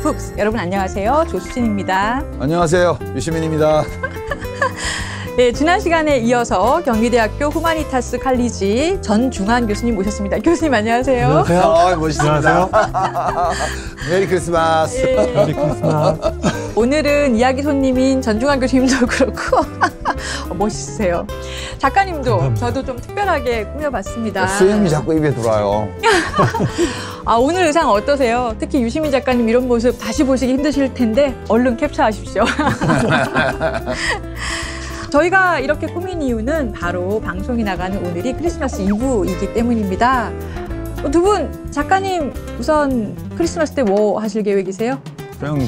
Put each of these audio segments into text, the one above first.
푹스 여러분 안녕하세요 조수진입니다. 안녕하세요 유시민입니다. 네, 지난 시간에 이어서 경희대학교 후마니타스 칼리지 전중환 교수님 모셨습니다. 교수님 안녕하세요. 안녕하세요. 아, 멋있습니다. 하세요 메리 크리스마스. 예. 메리 크리스마스. 오늘은 이야기 손님인 전중환 교수님도 그렇고 어, 멋있으세요. 작가님도 저도 좀 특별하게 꾸며봤습니다. 수염이 자꾸 입에 들어와요. 아, 오늘 의상 어떠세요? 특히 유시민 작가님 이런 모습 다시 보시기 힘드실 텐데 얼른 캡처하십시오. 저희가 이렇게 꾸민 이유는 바로 방송이 나가는 오늘이 크리스마스 이브이기 때문입니다. 어, 두분 작가님 우선 크리스마스 때 뭐 하실 계획이세요? 그냥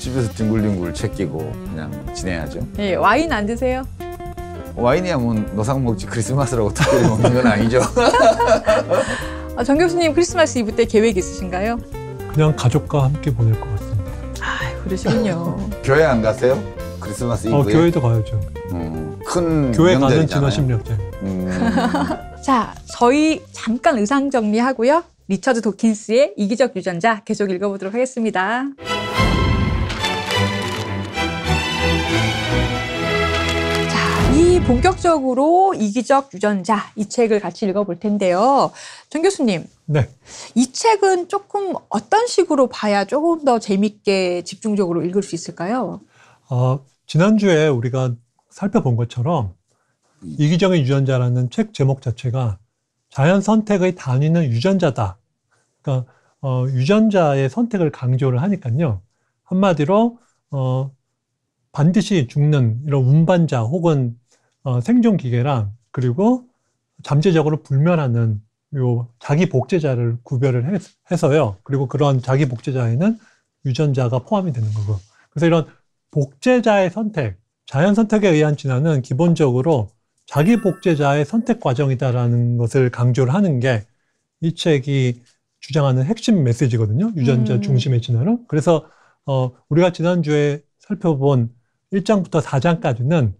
집에서 뒹굴뒹굴 책 끼고 그냥 지내야죠. 예, 와인 안 드세요? 와인이야 뭐 노상 먹지 크리스마스라고 특별히 먹는 건 아니죠. 아, 정 교수님 크리스마스 이브 때 계획 있으신가요? 그냥 가족과 함께 보낼 것 같습니다. 아 그러시군요. 교회 안 가세요? 크리스마스 어, 이브에? 어, 교회도 가야죠. 음, 큰 교회 가는 지난 10년째. 음. 자, 저희 잠깐 의상 정리하고요. 리처드 도킨스의 이기적 유전자 계속 읽어보도록 하겠습니다. 본격적으로 이기적 유전자 이 책을 같이 읽어볼 텐데요. 정 교수님. 네. 이 책은 조금 어떤 식으로 봐야 조금 더 재밌게 집중적으로 읽을 수 있을까요? 어, 지난주에 우리가 살펴본 것처럼 이기적인 유전자라는 책 제목 자체가 자연 선택의 단위는 유전자다. 그러니까 어, 유전자의 선택을 강조를 하니까요. 한마디로 어, 반드시 죽는 이런 운반자 혹은 어, 생존 기계랑 그리고 잠재적으로 불멸하는요 자기 복제자를 구별을 해서요. 그리고 그런 자기 복제자에는 유전자가 포함이 되는 거고. 그래서 이런 복제자의 선택, 자연 선택에 의한 진화는 기본적으로 자기 복제자의 선택 과정이다라는 것을 강조를 하는 게 이 책이 주장하는 핵심 메시지거든요. 유전자 음. 중심의 진화로. 그래서 어 우리가 지난주에 살펴본 1장부터 4장까지는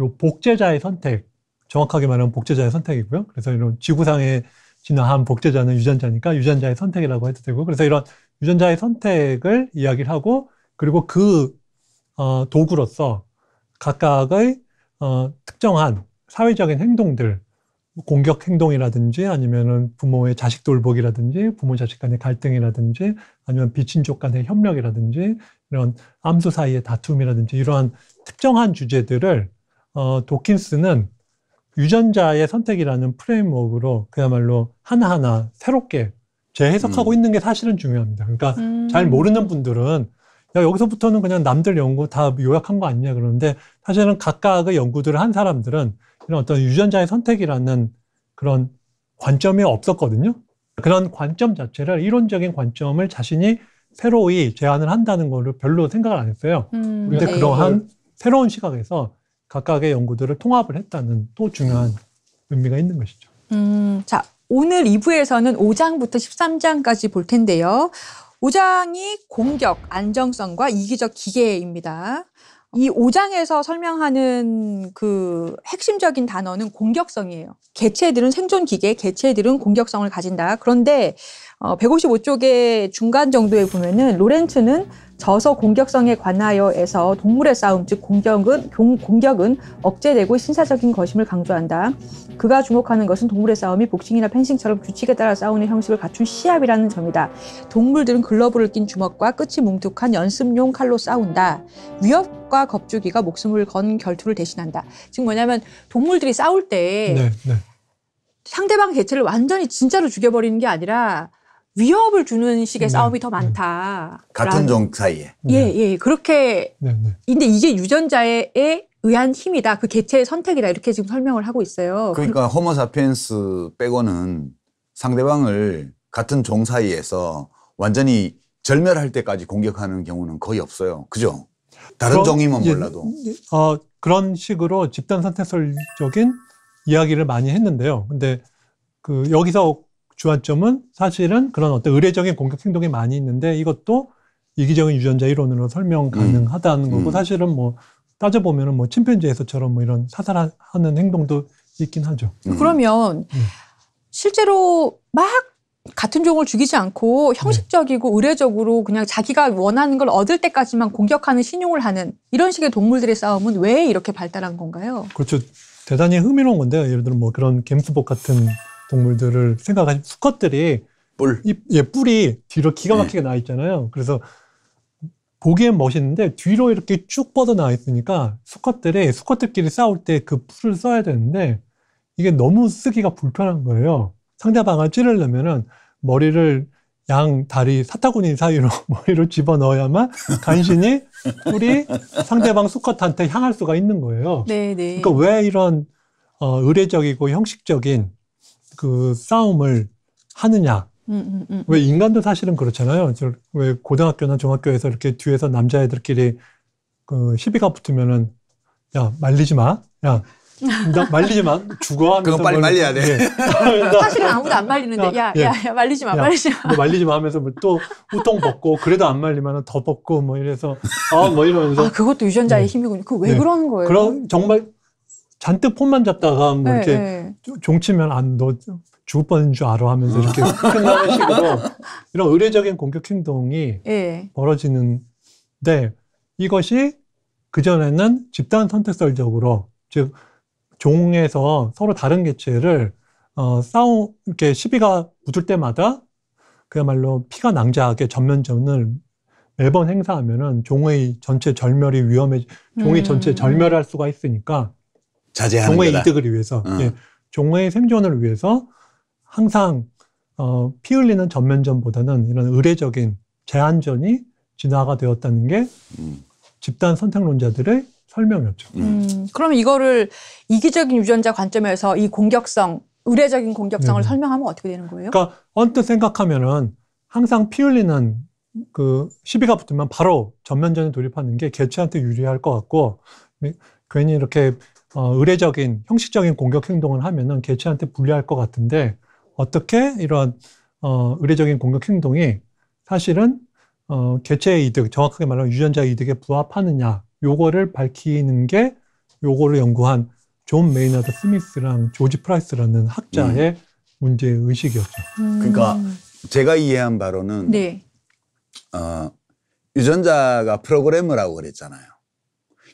요 복제자의 선택, 정확하게 말하면 복제자의 선택이고요. 그래서 이런 지구상에 진화한 복제자는 유전자니까 유전자의 선택이라고 해도 되고, 그래서 이런 유전자의 선택을 이야기를 하고, 그리고 그 어, 도구로서 각각의 어, 특정한 사회적인 행동들, 공격 행동이라든지 아니면은 부모의 자식 돌보기라든지 부모 자식 간의 갈등이라든지 아니면 비친족 간의 협력이라든지 이런 암수 사이의 다툼이라든지 이러한 특정한 주제들을 어, 도킨스는 유전자의 선택이라는 프레임워크로 그야말로 하나하나 새롭게 재해석하고 음. 있는 게 사실은 중요합니다. 그러니까 음. 잘 모르는 분들은 야, 여기서부터는 그냥 남들 연구 다 요약한 거 아니냐 그러는데 사실은 각각의 연구들을 한 사람들은 이런 어떤 유전자의 선택이라는 그런 관점이 없었거든요. 그런 관점 자체를 이론적인 관점을 자신이 새로이 제안을 한다는 거를 별로 생각을 안 했어요. 음, 근데 네. 그러한 새로운 시각에서 각각의 연구들을 통합을 했다는 또 중요한 음. 의미가 있는 것이죠. 음, 자, 오늘 2부에서는 5장부터 13장까지 볼 텐데요. 5장이 공격, 안정성과 이기적 기계입니다. 이 5장에서 설명하는 그 핵심적인 단어는 공격성이에요. 개체들은 생존 기계, 개체들은 공격성을 가진다. 그런데 어, 155쪽의 중간 정도에 보면은 로렌츠는 저서 공격성에 관하여에서 동물의 싸움 즉 공격은 공, 격은 억제되고 신사적인 것임을 강조한다. 그가 주목하는 것은 동물의 싸움이 복싱이나 펜싱처럼 규칙에 따라 싸우는 형식을 갖춘 시합이라는 점이다. 동물들은 글러브를 낀 주먹과 끝이 뭉툭한 연습용 칼로 싸운다. 위협과 겁주기가 목숨을 건 결투를 대신한다. 즉 뭐냐면 동물들이 싸울 때 네, 네. 상대방 개체를 완전히 진짜로 죽여버리는 게 아니라 위협을 주는 식의 네. 싸움이 더 음. 많다. 같은 종 사이에. 예, 네. 예. 그렇게. 네, 네. 근데 이게 유전자에 의한 힘이다. 그 개체의 선택이다. 이렇게 지금 설명을 하고 있어요. 그러니까 호모사피엔스 그 빼고는 상대방을 같은 종 사이에서 완전히 절멸할 때까지 공격하는 경우는 거의 없어요. 그죠? 다른 그럼, 종이면 예, 몰라도. 어, 그런 식으로 집단 선택설적인 이야기를 많이 했는데요. 근데 그 여기서 주안점은 사실은 그런 어떤 의례적인 공격 행동이 많이 있는데 이것도 이기적인 유전자 이론으로 설명 음. 가능하다는 음. 거고 사실은 뭐 따져보면은 뭐 침팬지에서처럼 뭐 이런 사살하는 행동도 있긴 하죠. 음. 그러면 음. 실제로 막 같은 종을 죽이지 않고 형식적이고 네. 의례적으로 그냥 자기가 원하는 걸 얻을 때까지만 공격하는 신용을 하는 이런 식의 동물들의 싸움은 왜 이렇게 발달한 건가요? 그렇죠. 대단히 흥미로운 건데요. 예를 들어 뭐 그런 갬스복 같은 동물들을 생각하시 수컷들이 뿔. 이, 예, 뿔이 뒤로 기가 막히게 예. 나 있잖아요. 그래서 보기엔 멋있는데 뒤로 이렇게 쭉 뻗어 나 있으니까 수컷들이 수컷들끼리 싸울 때 그 풀을 써야 되는데 이게 너무 쓰기가 불편한 거예요. 상대방을 찌르려면은 머리를 양 다리 사타구니 사이로 머리를 집어 넣어야만 간신히 뿔이 상대방 수컷한테 향할 수가 있는 거예요. 네네. 네. 그러니까 왜 이런 어, 의례적이고 형식적인 그 싸움을 하느냐. 음 음, 음, 음, 왜 인간도 사실은 그렇잖아요. 왜 고등학교나 중학교에서 이렇게 뒤에서 남자애들끼리 그 시비가 붙으면은 야 말리지 마. 야나 말리지 마. 죽어. 그건 빨리 말려야 돼. 예. 사실은 아무도 안 말리는데 야, 예. 야, 야, 말리지 마. 야, 말리지 마. 뭐 말리지 마 하면서 뭐또 우통 벗고 그래도 안 말리면 은더 벗고 뭐 이래서 아뭐 이러면서 아, 그것도 유전자의 네. 힘이군요. 그왜 그러는 거예요? 그런 정말 잔뜩 폰만 잡다가 뭐 네, 이렇게 네, 종치면 안너 아, 죽을 뻔한 줄 알아 하면서 이렇게 끝나는 식으로 이런 의례적인 공격 행동이 예. 벌어지는데 이것이 그전에는 집단 선택설적으로 즉 종에서 서로 다른 개체를 어, 싸우 이렇게 시비가 붙을 때마다 그야말로 피가 낭자하게 전면전을 매번 행사하면은 종의 전체 절멸이 위험해 종이 음. 전체 절멸할 수가 있으니까 자제하는 종의 거다. 이득을 위해서 어. 예, 종의 생존을 위해서 항상 어, 피 흘리는 전면전보다는 이런 의례적인 제한전이 진화가 되었다는 게 음. 집단 선택론자들의 설명이었죠. 음. 음, 그럼 이거를 이기적인 유전자 관점에서 이 공격성, 의례적인 공격성을 네. 설명하면 어떻게 되는 거예요? 그러니까 언뜻 생각하면은 항상 피 흘리는 그 시비가 붙으면 바로 전면전에 돌입하는 게 개체한테 유리할 것 같고 괜히 이렇게 어, 의례적인 형식적인 공격 행동을 하면은 개체한테 불리할 것 같은데 어떻게 이러한 어, 의례적인 공격 행동이 사실은 어, 개체의 이득, 정확하게 말하면 유전자 이득에 부합하느냐, 요거를 밝히는 게 요거를 연구한 존 메이너드 스미스랑 조지 프라이스라는 학자의 음. 문제 의식이었죠. 음. 그러니까 제가 이해한 바로는 네. 어, 유전자가 프로그램머라고 그랬잖아요.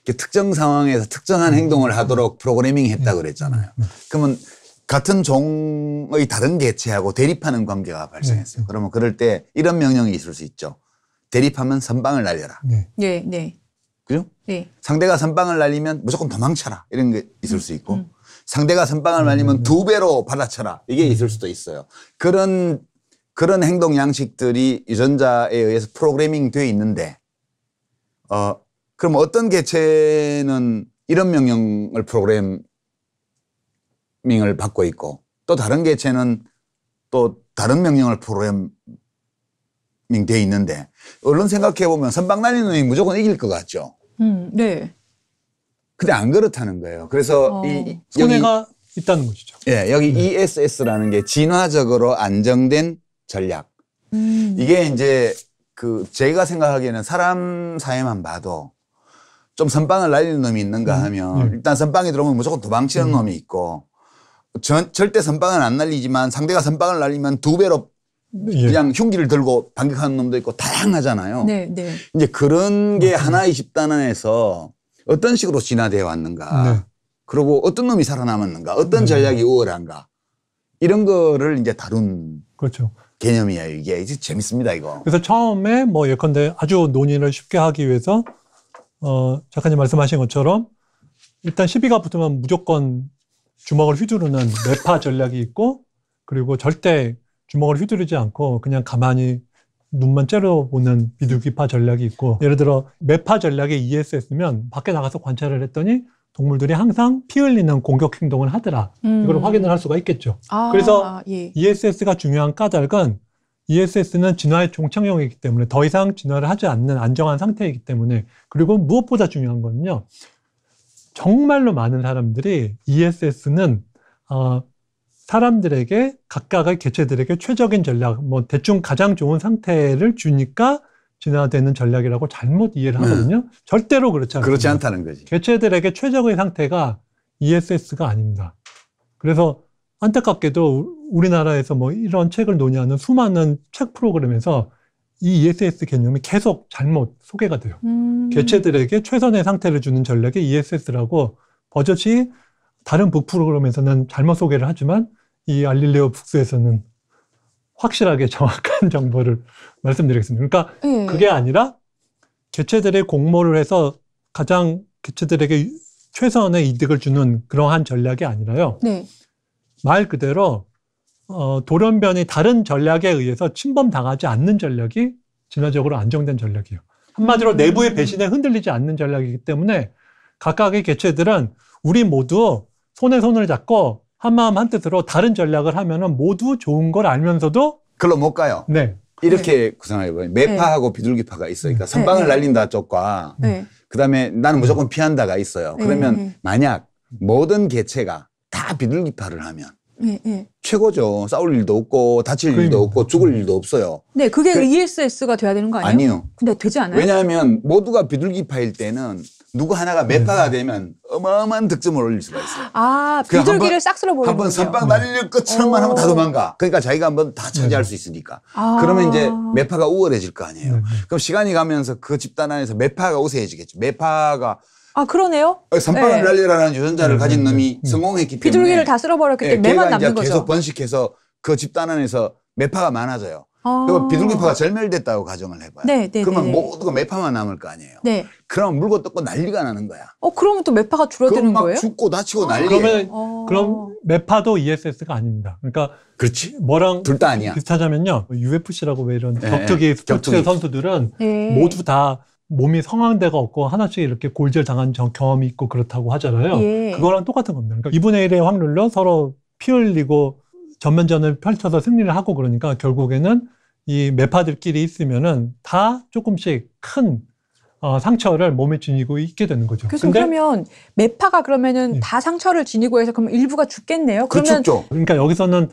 특정 상황에서 특정한 음. 행동을 하도록 프로그래밍 했다 음. 그랬잖아요. 음. 그러면 같은 종의 다른 개체하고 대립하는 관계가 발생했어요. 네. 그러면 그럴 때 이런 명령이 있을 수 있죠. 대립하면 선방을 날려라. 네. 네, 네. 그죠? 네. 상대가 선방을 날리면 무조건 도망쳐라 이런 게 있을 수 있고 상대가 선방을 날리면 두 배로 받아쳐라 이게 있을 수도 있어요. 그런 그런 행동 양식들이 유전자에 의해서 프로그래밍 돼 있는데 어 그럼 어떤 개체는 이런 명령을 프로그래밍을 받고 있고 또 다른 개체는 또 다른 명령을 프로그래밍 돼 있는데 얼른 생각해 보면 선박 날리는 놈이 무조건 이길 것 같죠. 음, 네. 근데 안 그렇다는 거예요. 그래서 어, 이 손해가 여기, 있다는 것이죠. 예, 여기 네. ESS라는 게 진화적으로 안정된 전략. 음. 이게 이제 그 제가 생각하기에는 사람 사회만 봐도 좀 선빵을 날리는 놈이 있는가 음. 하면 음. 일단 선빵이 들어오면 무조건 도망치는 음. 놈이 있고 전, 절대 선빵은 안 날리지만 상대가 선빵을 날리면 두 배로 네, 예. 그냥 흉기를 들고 반격하는 놈도 있고 다양하잖아요. 네, 네. 이제 그런 게 음. 하나의 집단 안에서 어떤 식으로 진화되어 왔는가. 네. 그리고 어떤 놈이 살아남았는가. 어떤 음. 전략이 우월한가. 이런 거를 이제 다룬 그렇죠. 개념이에요. 이게 이제 재밌습니다, 이거. 그래서 처음에 뭐 예컨대 아주 논의를 쉽게 하기 위해서 어, 작가님 말씀하신 것처럼 일단 시비가 붙으면 무조건 주먹을 휘두르는 매파 전략이 있고 그리고 절대 주먹을 휘두르지 않고 그냥 가만히 눈만 째려보는 비둘기파 전략이 있고 예를 들어 매파 전략에 ESS면 밖에 나가서 관찰을 했더니 동물들이 항상 피 흘리는 공격 행동을 하더라. 음. 이걸 확인을 할 수가 있겠죠. 아, 그래서 예. ESS가 중요한 까닭은 ESS는 진화의 종착역이기 때문에 더 이상 진화를 하지 않는 안정한 상태이기 때문에 그리고 무엇보다 중요한 건요. 정말로 많은 사람들이 ESS는 어, 사람들에게 각각의 개체들에게 최적인 전략, 뭐 대충 가장 좋은 상태를 주니까 진화되는 전략이라고 잘못 이해를 음. 하거든요. 음. 절대로 그렇지 않다. 그렇지 않다는 거지. 개체들에게 최적의 상태가 ESS가 아닙니다. 그래서 안타깝게도 우리나라에서 뭐 이런 책을 논의하는 수많은 책 프로그램에서 이 ESS 개념이 계속 잘못 소개가 돼요. 음. 개체들에게 최선의 상태를 주는 전략이 ESS라고 버젓이 다른 북 프로그램에서는 잘못 소개를 하지만 이 알릴레오 북스에서는 확실하게 정확한 정보를 말씀드리겠습니다. 그러니까 예. 그게 아니라 개체들의 공모를 해서 가장 개체들에게 최선의 이득을 주는 그러한 전략이 아니라요. 네. 말 그대로 어, 돌연변이 다른 전략에 의해서 침범당하지 않는 전략이 진화적으로 안정된 전략이에요. 한마디로 음. 내부의 배신에 흔들리지 않는 전략이기 때문에 각각의 개체들은 우리 모두 손에 손을 잡고 한마음 한뜻으로 다른 전략을 하면은 모두 좋은 걸 알면서도 글로 못 가요. 네. 이렇게 네. 구상하려 봐요. 매파하고 네. 비둘기파가 있으니까 그러니까 어요 네. 선방을 네. 날린다 쪽과 네. 그다음에 나는 무조건 피한다가 있어요. 그러면 만약 모든 개체가 다 비둘기파를 하면 예, 예. 최고죠. 싸울 일도 없고 다칠 일도 그러니까. 없고 죽을 일도 없어요. 네, 그게 그, ESS가 돼야 되는 거 아니에요? 아니요. 근데 되지 않아요? 왜냐하면 모두가 비둘기파일 때는 누구 하나가 매파가 음. 네. 되면 어마어마한 득점을 올릴 수가 있어요. 아, 그 비둘기를 싹 쓸어버리는 한번 선빵 날릴 것처럼만 하면 다 어. 도망가. 그러니까 자기가 한번 다 차지할 네. 수 있으니까. 아. 그러면 이제 매파가 우월해질 거 아니에요. 네, 네. 그럼 시간이 가면서 그 집단 안에서 매파가 우세해지겠죠. 매파가 아 그러네요. 산바람 어, 랄리라는 예. 유전자를 음, 가진 음, 놈이 음. 성공했기 때문에 비둘기를 다 쓸어버렸기 예, 때문에 예, 매만 이제 남는 거죠. 계속 번식해서 그 집단 안에서 매파가 많아져요. 아. 그럼 비둘기파가 절멸됐다고 가정을 해봐요. 네, 네, 그러면 네. 네. 모두가 그 매파만 남을 거 아니에요. 네. 그럼 물고 뜯고 난리가 나는 거야. 어 그러면 또 매파가 줄어드는 막 거예요? 죽고 다치고 아. 난리 그러면 어. 그럼 메파도 ESS가 아닙니다. 그러니까 그렇지. 뭐랑 둘 다 아니야. 비슷하자면요. 뭐 UFC라고 왜 이런 예, 격투기 스포츠 격투기. 선수들은 네. 모두 다 몸이 성황대가 없고 하나씩 이렇게 골절당한 경험이 있고 그렇다고 하잖아요. 예. 그거랑 똑같은 겁니다. 그러니까 2분의 1의 확률로 서로 피 흘리고 전면전을 펼쳐서 승리를 하고 그러니까 결국에는 이 매파들끼리 있으면은 다 조금씩 큰 어, 상처를 몸에 지니고 있게 되는 거죠. 그래서 그러면 매파가 그러면은 예. 다 상처를 지니고 해서 그럼 일부가 죽겠네요. 그러면 그러니까 여기서는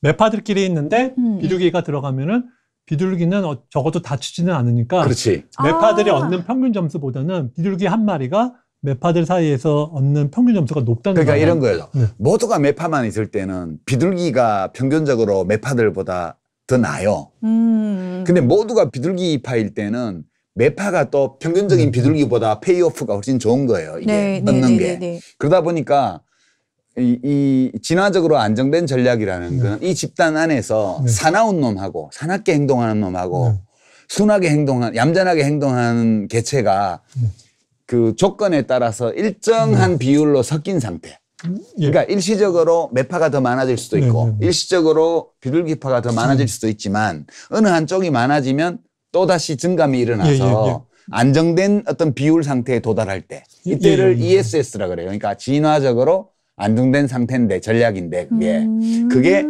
매파들끼리 있는데 음. 예. 비둘기가 들어가면은 비둘기는 어, 적어도 다치지는 않으니까 그렇지. 매파들이 아. 얻는 평균 점수보다는 비둘기 한 마리가 매파들 사이에서 얻는 평균 점수가 높다는 그러니까 거예요. 이런 거예요. 네. 모두가 매파만 있을 때는 비둘기가 평균적으로 매파들보다 더 나요. 아 음. 근데 모두가 비둘기파일 때는 매파가 또 평균적인 음. 비둘기보다 페이오프가 훨씬 좋은 거예요. 이게 네, 네 얻는 네, 네, 게. 네. 그러다 보니까 이, 이 진화적으로 안정된 전략이라는 네. 건이 집단 안에서 네. 사나운 놈하고 사납게 행동하는 놈하고 네. 순하게 행동한 얌전하게 행동하는 개체가 네. 그 조건에 따라서 일정한 네. 비율로 섞인 상태. 예. 그러니까 일시적으로 매파가 더 많아질 수도 네, 있고 일시적으로 비둘기파가 더 많아질 음. 수도 있지만 어느 한쪽이 많아지면 또 다시 증감이 일어나서 예, 예, 안정된 어떤 비율 상태에 도달할 때 이때를 ESS라 그래요. 그러니까 진화적으로 안정된 상태인데 전략인데 그게 음. 그게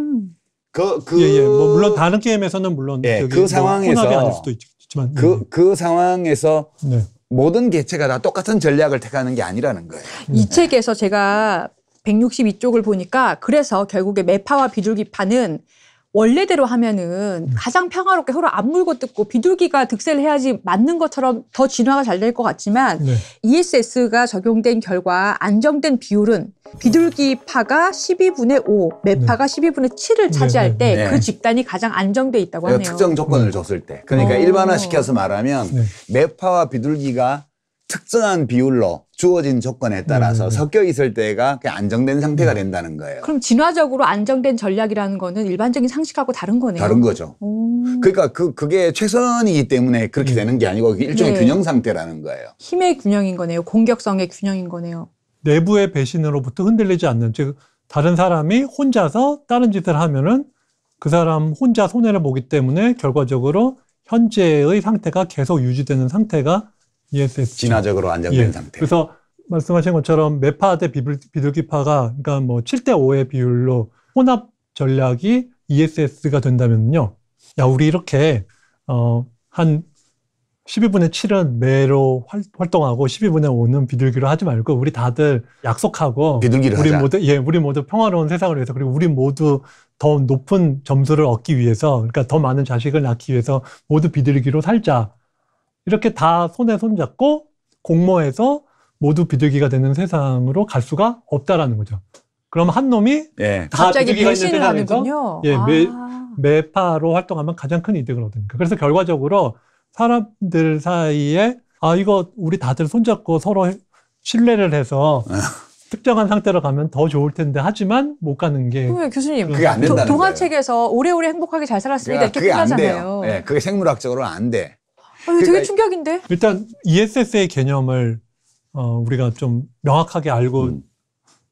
그, 그. 예, 예. 뭐, 물론 다른 게임에서는 물론. 예, 그 뭐 상황에서. 뭐 아닐 수도 있지만. 그, 네. 그 상황에서. 네. 모든 개체가 다 똑같은 전략을 택하는 게 아니라는 거예요. 이 네. 책에서 제가 162쪽을 보니까 그래서 결국에 매파와 비둘기파는 원래대로 하면은 음. 가장 평화롭게 서로 안 물고 뜯고 비둘기가 득세를 해야지 맞는 것처럼 더 진화가 잘 될 것 같지만 네. ESS가 적용된 결과 안정된 비율은 비둘기파가 12분의 5, 매파가 네. 12분의 7을 차지할 네, 때그 네. 집단이 가장 안정돼 있다고 그러니까 하네요. 특정 조건을 줬을 때. 그러니까 어. 일반화시켜서 말하면 매파와 비둘기가 특정한 비율로 주어진 조건에 따라서 음. 섞여 있을 때가 안정된 상태가 된다는 거예요. 그럼 진화적으로 안정된 전략이라는 거는 일반적인 상식하고 다른 거네요. 다른 거죠. 오. 그러니까 그 그게 최선이기 때문에 그렇게 음. 되는 게 아니고 일종의 네. 균형 상태라는 거예요. 힘의 균형인 거네요. 공격성의 균형인 거네요. 내부의 배신으로부터 흔들리지 않는 즉 다른 사람이 혼자서 다른 짓을 하면은 그 사람 혼자 손해를 보기 때문에 결과적으로 현재의 상태가 계속 유지되는 상태가 ESS. 진화적으로 안정된 예. 상태. 그래서 말씀하신 것처럼 메파대 비둘기파가 그러니까 뭐 7대 5의 비율로 혼합 전략이 ESS가 된다면요. 야, 우리 이렇게 어, 한 12분의 7은 매로 활, 활동하고 12분의 5는 비둘기로 하지 말고 우리 다들 약속하고 비둘기로 우리 하자. 모두 예, 우리 모두 평화로운 세상을 위해서 그리고 우리 모두 더 높은 점수를 얻기 위해서 그러니까 더 많은 자식을 낳기 위해서 모두 비둘기로 살자. 이렇게 다 손에 손잡고 공모해서 모두 비둘기가 되는 세상으로 갈 수가 없다라는 거죠. 그럼 한 놈이 예. 다 갑자기 변신을 하는군요. 예, 아. 매파로 활동하면 가장 큰 이득을 얻으니까. 그래서 결과적으로 사람들 사이에 아 이거 우리 다들 손잡고 서로 신뢰를 해서 특정한 상태로 가면 더 좋을 텐데 하지만 못 가는 게 교수님 그게 안 된다는 동화책에서 오래오래 행복하게 잘 살았습니다 그러니까 이렇게 끝나잖아요. 예, 그게 생물학적으로는 안 돼. 어, 되게 그러니까 충격인데. 일단 ESS의 개념을 어, 우리가 좀 명확하게 알고 음.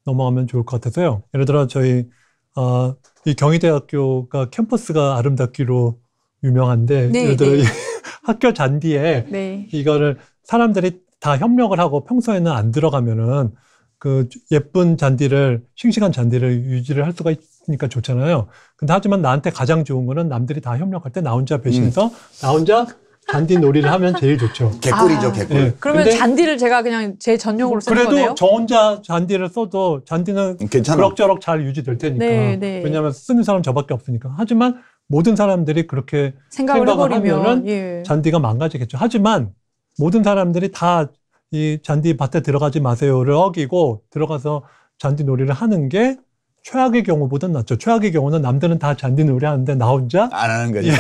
넘어가면 좋을 것 같아서요. 예를 들어 저희 어, 이 경희대학교가 캠퍼스가 아름답기로 유명한데 네, 예를 들어 네. 학교 잔디에 네. 이거를 사람들이 다 협력을 하고 평소에는 안 들어가면은 그 예쁜 잔디를 싱싱한 잔디를 유지를 할 수가 있으니까 좋잖아요. 근데 하지만 나한테 가장 좋은 거는 남들이 다 협력할 때 나 혼자 배신해서 음. 나 혼자 잔디 놀이를 하면 제일 좋죠. 개꿀이죠, 아. 개꿀. 네. 그러면 잔디를 제가 그냥 제 전용으로 쓰는 그래도 거네요? 그래도 저 혼자 잔디를 써도 잔디는 음, 괜찮아. 그럭저럭 잘 유지될 테니까. 네, 네. 왜냐하면 쓰는 사람 저밖에 없으니까. 하지만 모든 사람들이 그렇게 생각을, 생각을 하면 예. 잔디가 망가지겠죠. 하지만 모든 사람들이 다 이 잔디 밭에 들어가지 마세요를 어기고 들어가서 잔디 놀이를 하는 게 최악의 경우보다 낫죠. 최악의 경우는 남들은 다 잔디 노래하는데 나 혼자 안 하는 거지. 예.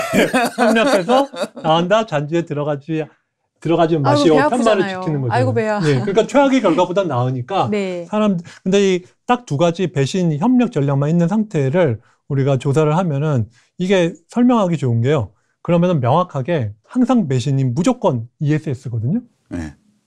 협력해서 나 혼자 잔디에 들어가지 들어가지 마시오. 편마를 지키는 거죠. 아이고 배야. 아. 예, 그러니까 최악의 결과보다 나으니까 네. 사람 근데 이 딱 두 가지 배신 협력 전략만 있는 상태를 우리가 조사를 하면은 이게 설명하기 좋은 게요. 그러면은 명확하게 항상 배신이 무조건 ESS거든요. 네. 예.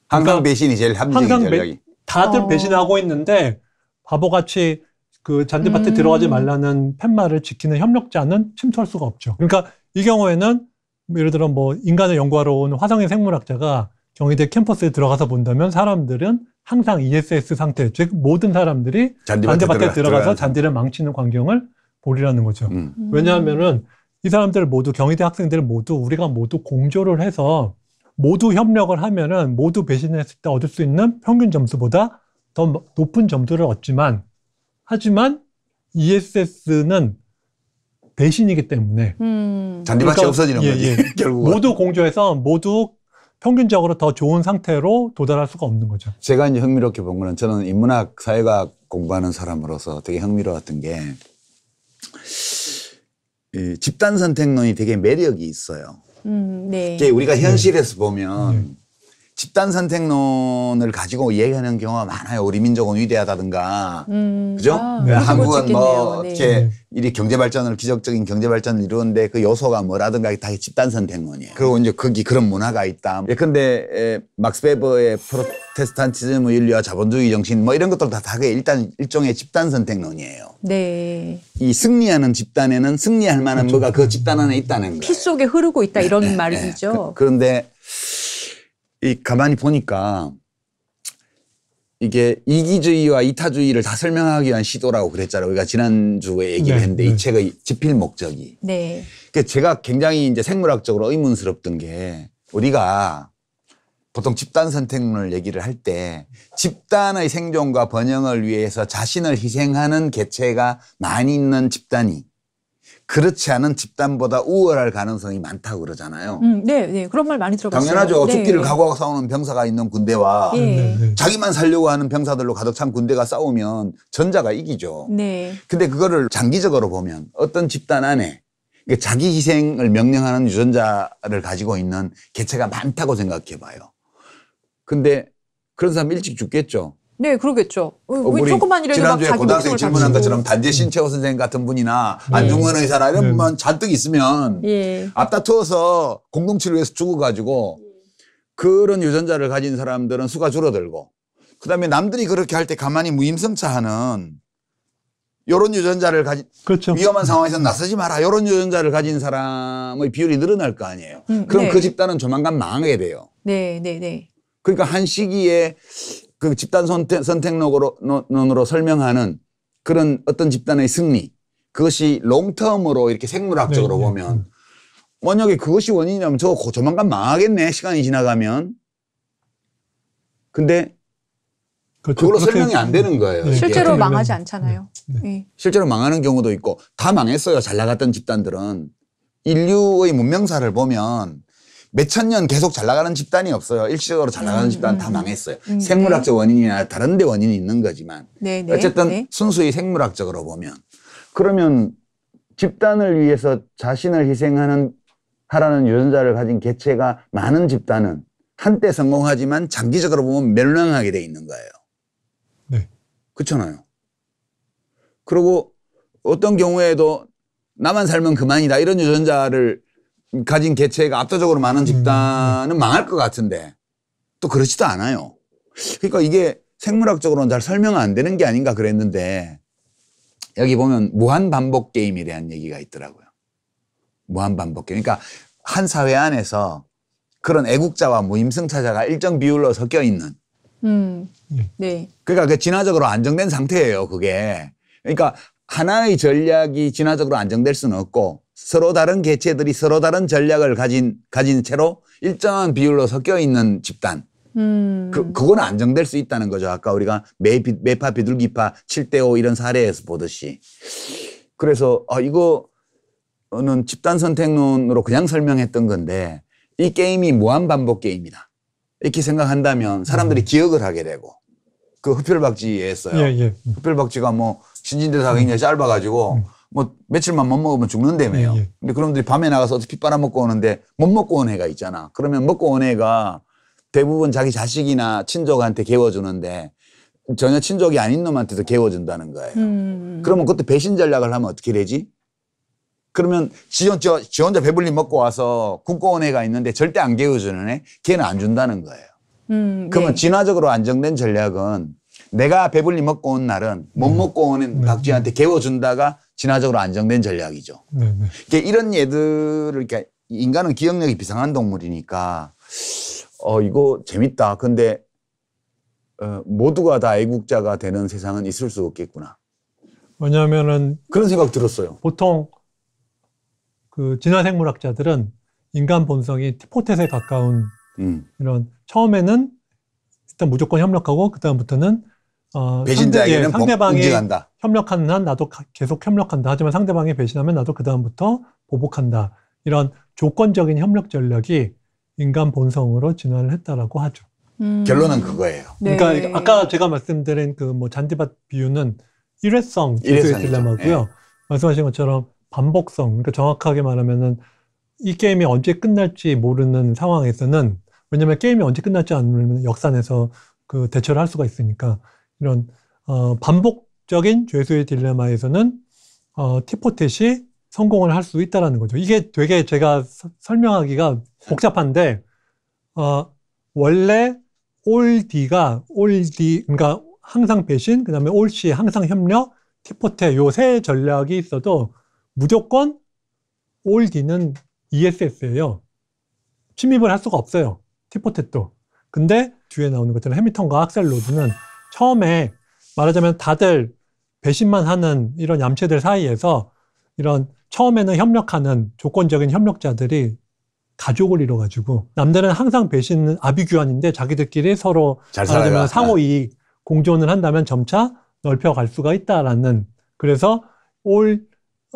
항상 그러니까 배신이 제일 합리적인 항상 전략이. 다들 어. 배신하고 있는데 바보같이 그 잔디밭에 음. 들어가지 말라는 팻말을 지키는 협력자는 침투할 수가 없죠. 그러니까 이 경우에는 뭐 예를 들어 뭐 인간을 연구하러 온 화성의 생물학자가 경희대 캠퍼스에 들어가서 본다면 사람들은 항상 ESS 상태, 즉 모든 사람들이 잔디밭에, 잔디밭에 들어가, 서 잔디를 망치는 광경을 보리라는 거죠. 음. 왜냐하면은 이 사람들 모두 경희대 학생들 모두 우리가 모두 공조를 해서 모두 협력을 하면은 모두 배신했을 때 얻을 수 있는 평균 점수보다 더 높은 점수를 얻지만 하지만 ESS는 대신이기 때문에 음. 잔디밭이 그러니까, 없어지는 예, 거지 예. 결국 모두 공조해서 모두 평균적으로 더 좋은 상태로 도달할 수가 없는 거죠. 제가 이제 흥미롭게 본 거는 저는 인문학 사회학 공부하는 사람으로서 되게 흥미로웠던 게이 집단 선택론이 되게 매력이 있어요. 음, 네. 우리가 네. 현실에서 보면 네. 집단 선택론을 가지고 얘기하는 경우가 많아요. 우리 민족은 위대하다든가. 음, 그죠? 아, 네. 한국은 뭐이렇게이 네. 경제 발전을 기적적인 경제 발전을 이루는데 그 요소가 뭐라든가 다 집단 선택론이에요. 그리고 이제 거기 그런 문화가 있다. 예컨대 예, 막스 베버의 프로테스탄티즘, 인류와 자본주의 정신 뭐 이런 것들 다 다게 일단 일종의 집단 선택론이에요. 네. 이 승리하는 집단에는 승리할 만한 그렇죠. 뭐가 그 집단 안에 있다는 거예요. 피 속에 흐르고 있다 이런 네. 말이죠. 네. 그, 그런데 이 가만히 보니까 이게 이기주의와 이타주의를 다 설명하기 위한 시도라고 그랬잖아요. 우리가 지난주에 얘기를 네, 했는데 네. 이 책의 집필 목적이. 네. 그 제가 굉장히 이제 생물학적으로 의문스럽던 게 우리가 보통 집단 선택론을 얘기를 할 때 집단의 생존과 번영을 위해서 자신을 희생하는 개체가 많이 있는 집단이 그렇지 않은 집단보다 우월할 가능성이 많다고 그러잖아요. 음, 네, 네. 그런 말 많이 들어봤어요. 당연하죠. 죽기를 네. 각오하고 싸우는 병사가 있는 군대와 예. 네, 네. 자기만 살려고 하는 병사들로 가득 찬 군대가 싸우면 전자가 이기죠. 네. 근데 그거를 장기적으로 보면 어떤 집단 안에 자기 희생을 명령하는 유전자를 가지고 있는 개체가 많다고 생각해 봐요. 근데 그런 사람 일찍 죽겠죠. 네, 그러겠죠. 어, 우리 조금만이라도 지난주에 고등학생 질문한 것처럼 단지 음. 신채호 선생 같은 분이나 예. 안중근 의사나 이런 네. 분만 잔뜩 있으면 예. 앞다투어서 공동치료에서 죽어가지고 그런 유전자를 가진 사람들은 수가 줄어들고 그다음에 남들이 그렇게 할 때 가만히 무임승차하는 요런 유전자를 가진 그렇죠. 위험한 상황에서 나서지 마라 요런 유전자를 가진 사람의 비율이 늘어날 거 아니에요. 음, 그럼 네. 그 집단은 조만간 망하게 돼요. 네, 네, 네. 그러니까 한 시기에 그 집단 선택, 선택론으로 설명하는 그런 어떤 집단의 승리 그것이 롱텀으로 이렇게 생물학적으로 네, 네. 보면 네. 만약에 그것이 원인이라면 저 조만간 망하겠네 시간이 지나가면 근데 그렇죠. 그걸로 설명이 안 되는 네, 거예요. 네. 실제로 망하지 않잖아요. 실제로 망하는 경우도 있고 다 망했어요. 잘 나갔던 집단들은 인류의 문명사를 보면 몇천 년 계속 잘 나가는 집단이 없어요. 일시적으로 잘 나가는 음, 집단 다 음, 음. 망했어요. 음, 음. 생물학적 네. 원인이나 다른 데 원인이 있는 거지만 네, 네, 어쨌든 네. 순수히 생물학적으로 보면 그러면 집단을 위해서 자신을 희생하는 하라는 유전자를 가진 개체가 많은 집단은 한때 성공하지만 장기적으로 보면 멸망하게 돼 있는 거예요. 네. 그렇잖아요. 그리고 어떤 경우에도 나만 살면 그만이다 이런 유전자를 가진 개체가 압도적으로 많은 음. 집단은 망할 것 같은데 또 그렇지도 않아요. 그러니까 이게 생물학적으로는 잘 설명 안 되는 게 아닌가 그랬는데 여기 보면 무한 반복 게임에 대한 얘기가 있더라고요. 무한 반복 게임. 그러니까 한 사회 안에서 그런 애국자와 무임승차자가 일정 비율로 섞여 있는. 음. 예. 네. 그러니까 그 진화적으로 안정된 상태예요. 그게. 그러니까 하나의 전략이 진화적으로 안정될 수는 없고 서로 다른 개체들이 서로 다른 전략을 가진 가진 채로 일정한 비율로 섞여 있는 집단. 음. 그, 그건 안정될 수 있다는 거죠. 아까 우리가 매, 매파, 비둘기파, 7대5 이런 사례에서 보듯이. 그래서, 아, 이거는 집단 선택론으로 그냥 설명했던 건데 이 게임이 무한반복 게임이다. 이렇게 생각한다면 사람들이 음. 기억을 하게 되고 그 흡혈박쥐에 했어요. 예, 예. 흡혈박쥐가 뭐 신진대사가 굉장히 음. 짧아가지고 음. 뭐 며칠만 못 먹으면 죽는다며요. 예, 예, 근데 그놈들이 밤에 나가서 어떻게 빨아먹고 오는데 못 먹고 온 애가 있잖아. 그러면 먹고 온 애가 대부분 자기 자식이나 친족한테 개워주는데 전혀 친족이 아닌 놈한테도 개워준다는 거예요. 음. 음, 음. 그러면 그때 배신 전략을 하면 어떻게 되지? 그러면 지 혼자, 지 혼자 배불리 먹고 와서 굶고 온 애가 있는데 절대 안 개워주는 애, 걔는 안 준다는 거예요. 음, 그러면 네. 진화적으로 안정된 전략은 내가 배불리 먹고 온 날은 못 음. 먹고 오는 네. 박쥐한테 개워준다가 진화적으로 안정된 전략이죠. 그러니까 이런 예들을 이렇게 그러니까 인간은 기억력이 비상한 동물이니까 어 이거 재밌다. 그런데 어, 모두가 다 애국자가 되는 세상은 있을 수 없겠구나. 왜냐하면은 그런 생각 들었어요. 보통 그 진화생물학자들은 인간 본성이 티포테스에 가까운 음. 이런 처음에는 일단 무조건 협력하고 그다음부터는 어, 배신자에게는 상대, 예, 상대방이 범, 협력하는 한 나도 계속 협력한다. 하지만 상대방이 배신하면 나도 그다음부터 보복한다. 이런 조건적인 협력 전략이 인간 본성으로 진화를 했다라고 하죠. 음. 결론은 그거예요. 네. 그러니까 아까 제가 말씀드린 그 뭐 잔디밭 비유는 일회성 기술의 딜레마고요. 네. 말씀하신 것처럼 반복성. 그러니까 정확하게 말하면은 이 게임이 언제 끝날지 모르는 상황에서는 왜냐면 게임이 언제 끝날지 않으면 역산에서 그 대처를 할 수가 있으니까 이런 어 반복 적인 죄수의 딜레마에서는 어, 티포텟이 성공을 할 수 있다라는 거죠. 이게 되게 제가 서, 설명하기가 복잡한데 어, 원래 올디가올디 그러니까 항상 배신 그다음에 올 C 항상 협력 티포테 요세 전략이 있어도 무조건 올디는 ESS예요. 침입을 할 수가 없어요. 티포테도. 근데 뒤에 나오는 것처럼 해미턴과 악셀로드는 처음에 말하자면 다들 배신만 하는 이런 얌체들 사이에서 이런 처음에는 협력하는 조건적인 협력자들이 가족을 잃어가지고 남들은 항상 배신은 아비규환인데 자기들끼리 서로 잘살면 네. 상호 이익 공존을 한다면 점차 넓혀갈 수가 있다라는 그래서 올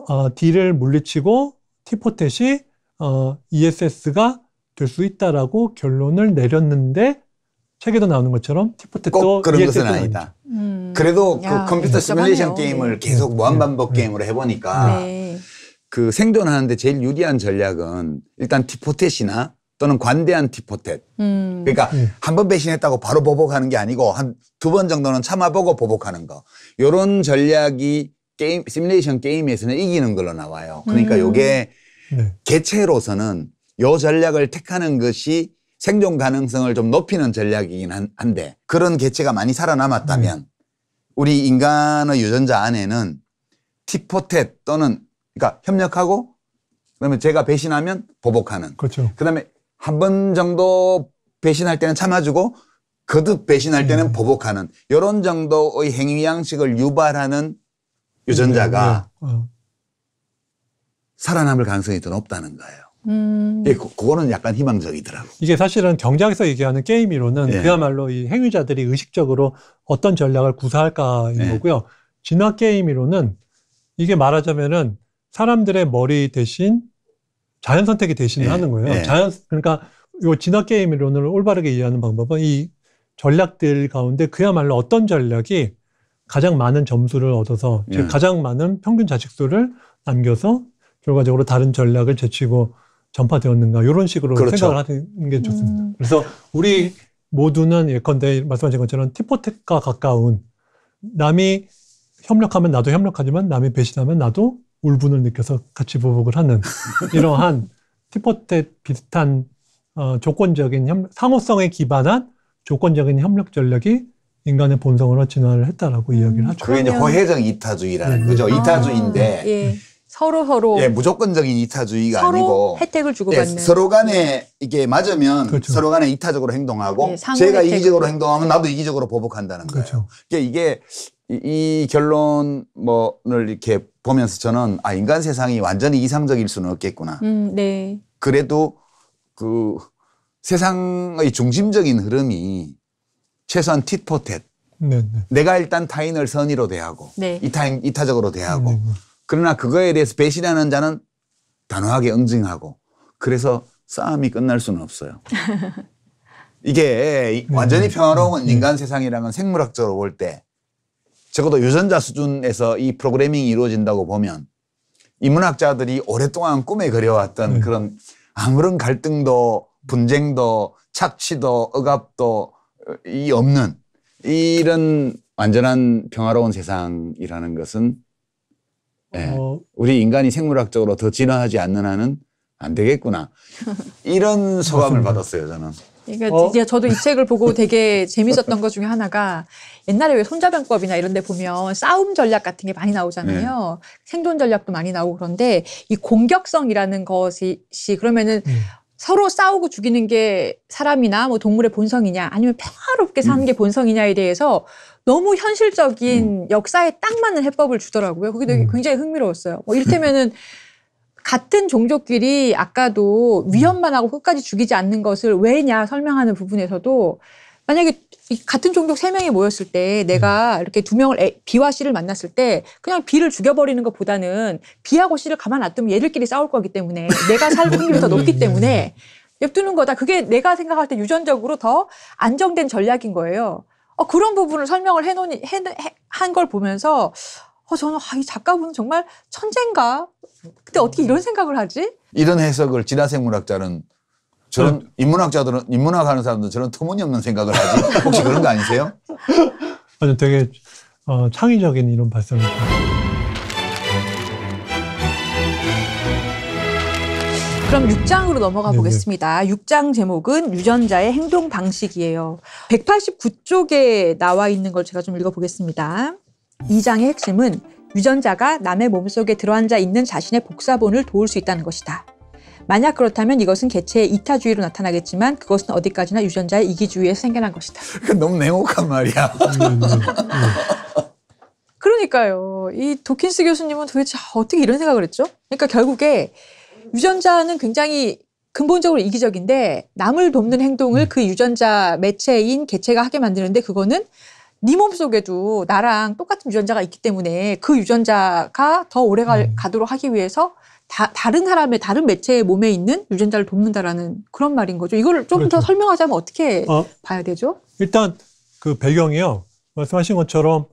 어, 딜을 물리치고 티포텟이 어, ESS가 될 수 있다라고 결론을 내렸는데 책에도 나오는 것처럼 티포트 꼭 그런 것은 아니다. 음. 그래도 그 야, 그 컴퓨터 시뮬레이션 네. 게임을 계속 음. 무한 음. 반복 게임으로 해보니까 네. 그 생존하는데 제일 유리한 전략은 일단 티포텟이나 또는 관대한 티포텟. 음. 그러니까 음. 네. 한번 배신했다고 바로 보복하는 게 아니고 한 두 번 정도는 참아보고 보복하는 거. 요런 전략이 게임 시뮬레이션 게임에서는 이기는 걸로 나와요. 그러니까 음. 요게 네. 개체로서는 요 전략을 택하는 것이 생존 가능성을 좀 높이는 전략이긴 한, 데 그런 개체가 많이 살아남았다면 음. 우리 인간의 유전자 안에는 티포텟 또는 그러니까 협력하고 그다음에 제가 배신하면 보복하는 그렇죠. 그다음에 한 번 정도 배신할 때는 참아주고 거듭 배신할 음. 때는 보복하는 이런 정도의 행위 양식을 유발하는 유전자가 네. 네. 어. 살아남을 가능성이 더 높다는 거예요. 음. 예, 그, 거는 약간 희망적이더라고. 이게 사실은 경제학에서 얘기하는 게임 이론은 예. 그야말로 이 행위자들이 의식적으로 어떤 전략을 구사할까인 예. 거고요. 진화 게임 이론은 이게 말하자면은 사람들의 머리 대신 자연 선택이 대신을 예. 하는 거예요. 예. 자연 그러니까 요 진화 게임 이론을 올바르게 이해하는 방법은 이 전략들 가운데 그야말로 어떤 전략이 가장 많은 점수를 얻어서 즉 예. 가장 많은 평균 자식수를 남겨서 결과적으로 다른 전략을 제치고 전파되었는가 이런 식으로 그렇죠. 생각을 하는 게 좋습니다. 음. 그래서 우리 모두는 예컨대 말씀하신 것처럼 티포텍과 가까운 남이 협력하면 나도 협력하지만 남이 배신하면 나도 울분을 느껴서 같이 보복을 하는 이러한 티포텍 비슷한 어, 조건적인 협력, 상호성에 기반한 조건적인 협력 전략이 인간의 본성으로 진화를 했다라고 음, 이야기를 하죠. 그게 이제 허해적 이타주의라는 네. 거죠. 아, 이타주의인데 예. 서로 서로 예, 무조건적인 이타주의가 서로 아니고 혜택을 예, 주고받는 예, 서로 간에 이게 맞으면 그렇죠. 서로 간에 이타적으로 행동하고 예, 제가 혜택. 이기적으로 행동하면 나도 이기적으로 보복한다는 거예요. 그렇죠. 그러니까 이게 이, 이 결론을 이렇게 보면서 저는 아 인간 세상이 완전히 이상적일 수는 없겠구나. 음, 네. 그래도 그 세상의 중심적인 흐름이 최소한 티포 t 네, f 네. o 내가 일단 타인을 선의로 대하고 네. 이타 이타적으로 대하고 네네. 그러나 그거에 대해서 배신하는 자는 단호하게 응징하고 그래서 싸움이 끝날 수는 없어요. 이게 네, 완전히 네. 평화로운 네. 인간 세상이라는 생물학적으로 볼 때 적어도 유전자 수준에서 이 프로그래밍이 이루어진다고 보면 인문학자들이 오랫동안 꿈에 그려왔던 그런 아무런 갈등도 분쟁도 착취도 억압도 어, 이 없는 이런 완전한 평화로운 세상이라는 것은 네. 어. 우리 인간이 생물학적으로 더 진화하지 않는 한은 안 되겠구나. 이런 소감을 받았어요, 저는. 그러니까 어? 저도 이 책을 보고 되게 재밌었던 것 중에 하나가 옛날에 왜 손자병법이나 이런 데 보면 싸움 전략 같은 게 많이 나오잖아요. 네. 생존 전략도 많이 나오고 그런데 이 공격성이라는 것이 그러면은 음. 서로 싸우고 죽이는 게 사람이나 뭐 동물의 본성이냐 아니면 평화롭게 사는 음. 게 본성이냐에 대해서 너무 현실적인 음. 역사에 딱 맞는 해법을 주더라고요. 그게 되게 음. 굉장히 흥미로웠어요. 뭐 음. 이를테면은 같은 종족끼리 아까도 음. 위협만 하고 끝까지 죽이지 않는 것을 왜냐 설명하는 부분에서도 만약에 같은 종족 3 명이 모였을 때 내가 음. 이렇게 두 명을 A, B와 C를 만났을 때 그냥 B를 죽여버리는 것보다는 B하고 C를 가만 놔두면 얘들끼리 싸울 거기 때문에 내가 살 확률이 더 높기 음. 때문에 냅두는 거다. 그게 내가 생각할 때 유전적으로 더 안정된 전략인 거예요. 어, 그런 부분을 설명을 해놓은 해, 한걸 보면서 어, 저는 아, 이 작가분은 정말 천재인가? 근데 어떻게 이런 생각을 하지? 이런 해석을 진화생물학자는 저런 네. 인문학자들은 인문학 하는 사람들은 저런 터무니없는 생각을 하지 혹시 그런 거 아니세요? 아니 되게 어, 창의적인 이런 발상을 그럼 6장으로 넘어가 네네. 네. 보겠습니다. 6장 제목은 유전자의 행동 방식이에요. 189쪽에 나와 있는 걸 제가 좀 읽어보겠습니다. 2장의 핵심은 유전자가 남의 몸속에 들어앉아 있는 자신의 복사본을 도울 수 있다는 것이다. 만약 그렇다면 이것은 개체의 이타주의로 나타나겠지만 그것은 어디까지나 유전자의 이기주의에서 생겨난 것이다. 그러니까 너무 냉혹한 말이야. 그러니까요. 이 도킨스 교수님은 도대체 어떻게 이런 생각을 했죠? 그러니까 결국에 유전자는 굉장히 근본적으로 이기적인데 남을 돕는 행동을 그 유전자 매체인 개체가 하게 만드는데 그거는 네 몸속에도 나랑 똑같은 유전자가 있기 때문에 그 유전자가 더 오래 가, 음. 가도록 하기 위해서 다, 다른 사람의 다른 매체의 몸에 있는 유전자를 돕는다라는 그런 말인 거죠. 이거를 조금 그렇죠. 더 설명하자면 어떻게 어, 봐야 되죠? 일단 그 배경이요. 말씀하신 것처럼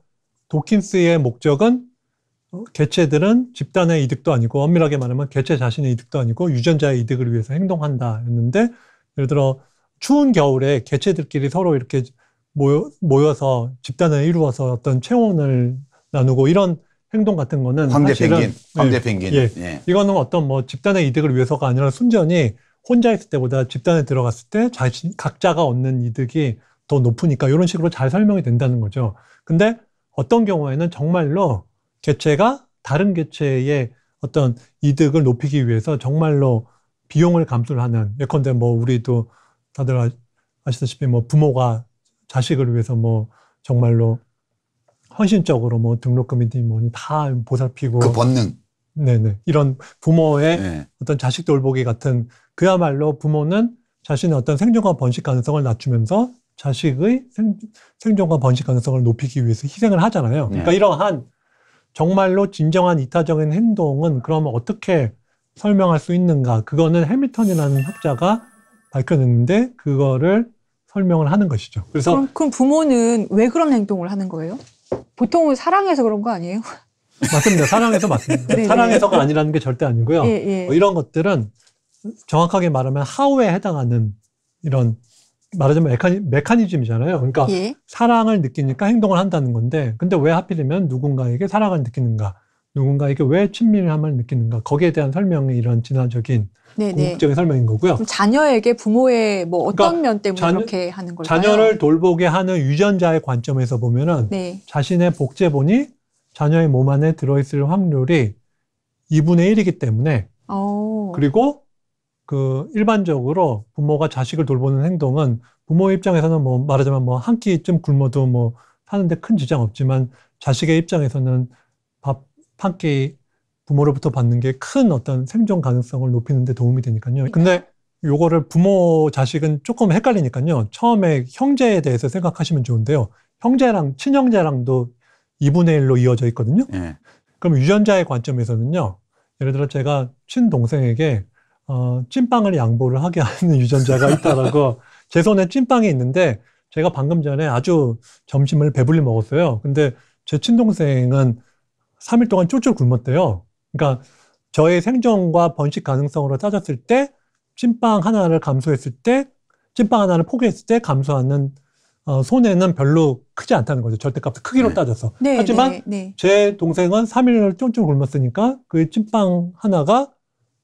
도킨스의 목적은 개체들은 집단의 이득도 아니고 엄밀하게 말하면 개체 자신의 이득도 아니고 유전자의 이득을 위해서 행동한다 했는데 예를 들어 추운 겨울에 개체들끼리 서로 이렇게 모여, 모여서 집단을 이루어서 어떤 체온을 나누고 이런 행동 같은 거는 황제 펭귄, 예, 황제 펭귄. 예, 예. 이거는 어떤 뭐 집단의 이득을 위해서가 아니라 순전히 혼자 있을 때보다 집단에 들어갔을 때 자신 각자가 얻는 이득이 더 높으니까 이런 식으로 잘 설명이 된다는 거죠. 근데 어떤 경우에는 정말로 개체가 다른 개체의 어떤 이득을 높이기 위해서 정말로 비용을 감수를 하는 예컨대 뭐 우리도 다들 아, 아시다시피 뭐 부모가 자식을 위해서 뭐 정말로 헌신적으로 뭐 등록 금이니 뭐니 다 보살피고 그 본능. 네네 이런 부모의 네. 어떤 자식 돌보기 같은 그야말로 부모는 자신의 어떤 생존과 번식 가능성을 낮추면서 자식의 생, 존과 번식 가능성을 높이기 위해서 희생을 하잖아요. 네. 그러니까 이러한 정말로 진정한 이타적인 행동은 그러면 어떻게 설명할 수 있는가? 그거는 해밀턴이라는 학자가 밝혀냈는데 그거를 설명을 하는 것이죠. 그래서 그럼, 그럼 부모는 왜 그런 행동을 하는 거예요? 보통은 사랑해서 그런 거 아니에요? 맞습니다. 사랑해서 맞습니다. 네, 네. 사랑해서가 네. 아니라는 게 절대 아니고요. 예, 예. 뭐 이런 것들은 정확하게 말하면 하우에 해당하는 이런 말하자면 메카니, 메카니즘이잖아요. 그러니까 예. 사랑을 느끼니까 행동을 한다는 건데 근데 왜 하필이면 누군가에게 사랑을 느끼는가? 누군가에게 왜 친밀함을 느끼는가 거기에 대한 설명이 이런 진화적인 네, 네. 궁극적인 설명인 거고요. 자녀에게 부모의 뭐 그러니까 어떤 그러니까 면 때문에 자녀, 그렇게 하는 걸까요? 자녀를 돌보게 하는 유전자의 관점에서 보면은 네. 자신의 복제본이 자녀의 몸 안에 들어있을 확률이 2분의 1이기 때문에 오. 어. 그리고 그 일반적으로 부모가 자식을 돌보는 행동은 부모 입장에서는 뭐 말하자면 뭐 한 끼쯤 굶어도 뭐 사는데 큰 지장 없지만 자식의 입장에서는 밥 함께 부모로부터 받는 게 큰 어떤 생존 가능성을 높이는 데 도움이 되니까요. 근데 요거를 부모 자식은 조금 헷갈리니까요. 처음에 형제에 대해서 생각하시면 좋은데요. 형제랑 친형제랑도 2분의 1로 이어져 있거든요. 네. 그럼 유전자의 관점에서는요. 예를 들어 제가 친동생에게 어, 찐빵을 양보를 하게 하는 유전자가 있다라고 제 손에 찐빵이 있는데 제가 방금 전에 아주 점심을 배불리 먹었어요. 근데 제 친동생은 3일 동안 쫄쫄 굶었대요. 그러니까 저의 생존과 번식 가능성으로 따졌을 때 찐빵 하나를 감소했을 때 찐빵 하나를 포기했을 때 감소하는 어, 손해는 별로 크지 않다는 거죠. 절대값 크기로 네. 따져서. 네, 네 하지만 네, 네, 제 동생은 3일을 쫄쫑 굶었으니까 그 찐빵 하나가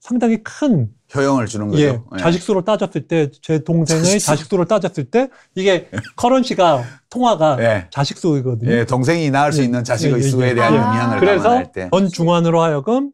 상당히 큰 효용을 주는 거죠. 예, 예. 자식수로 따졌을 때 제 동생의 자식수. 자식수로 따졌을 때 이게 예. 커런시가 통화가 예. 자식수거든요. 예, 동생이 낳을 수 예. 있는 자식의 수에 대한 아, 영향을 그래서 때. 전중환으로 하여금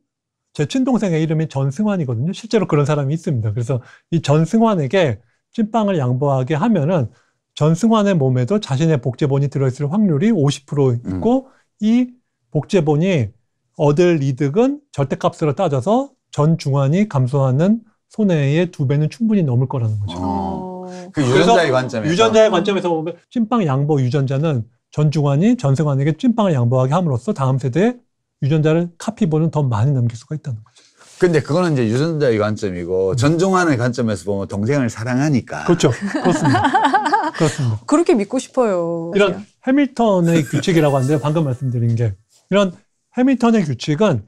제 친동생의 이름이 전승환이거든요. 실제로 그런 사람이 있습니다. 그래서 이 전승환에게 찐빵을 양보하게 하면은 전승환의 몸에도 자신의 복제본이 들어있을 확률이 50% 있고 음. 이 복제본이 얻을 이득은 절대값으로 따져서 전 중환이 감소하는 손해의 두 배는 충분히 넘을 거라는 거죠. 아. 어. 그 유전자의 관점에서 유전자의 관점에서 보면 찐빵 양보 유전자는 전 중환이 전생환에게 찐빵을 양보하게 함으로써 다음 세대에 유전자를 카피본은더 많이 넘길 수가 있다는 거죠. 근데 그거는 이제 유전자의 관점이고 음. 전중환의 관점에서 보면 동생을 사랑하니까 그렇죠 그렇습니다 그렇습니다 그렇게 믿고 싶어요 이런 해밀턴의 규칙이라고 하는데 방금 말씀드린 게 이런 해밀턴의 규칙은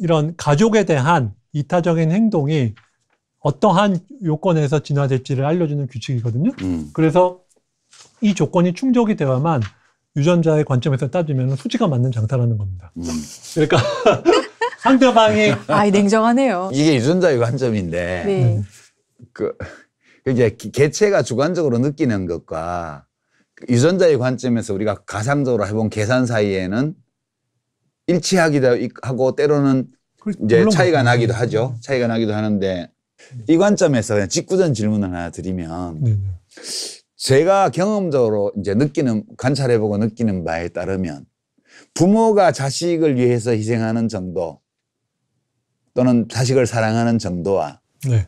이런 가족에 대한 이타적인 행동이 어떠한 요건에서 진화될지를 알려주는 규칙이거든요. 음. 그래서 이 조건이 충족이 되어야만 유전자의 관점에서 따지면 수지가 맞는 장사라는 겁니다. 음. 그러니까 상대방이 아, 냉정하네요. 이게 유전자의 관점인데 네. 그, 그 이제 개체가 주관적으로 느끼는 것과 그 유전자의 관점에서 우리가 가상적으로 해본 계산 사이에는 일치하기도 하고 때로는 이제 차이가 나기도 하죠. 차이가 나기도 하는데 이 관점에서 그냥 직구전 질문을 하나 드리면 네, 네. 제가 경험적으로 이제 느끼는 관찰해보고 느끼는 바에 따르면 부모가 자식을 위해서 희생하는 정도 또는 자식을 사랑하는 정도와 네.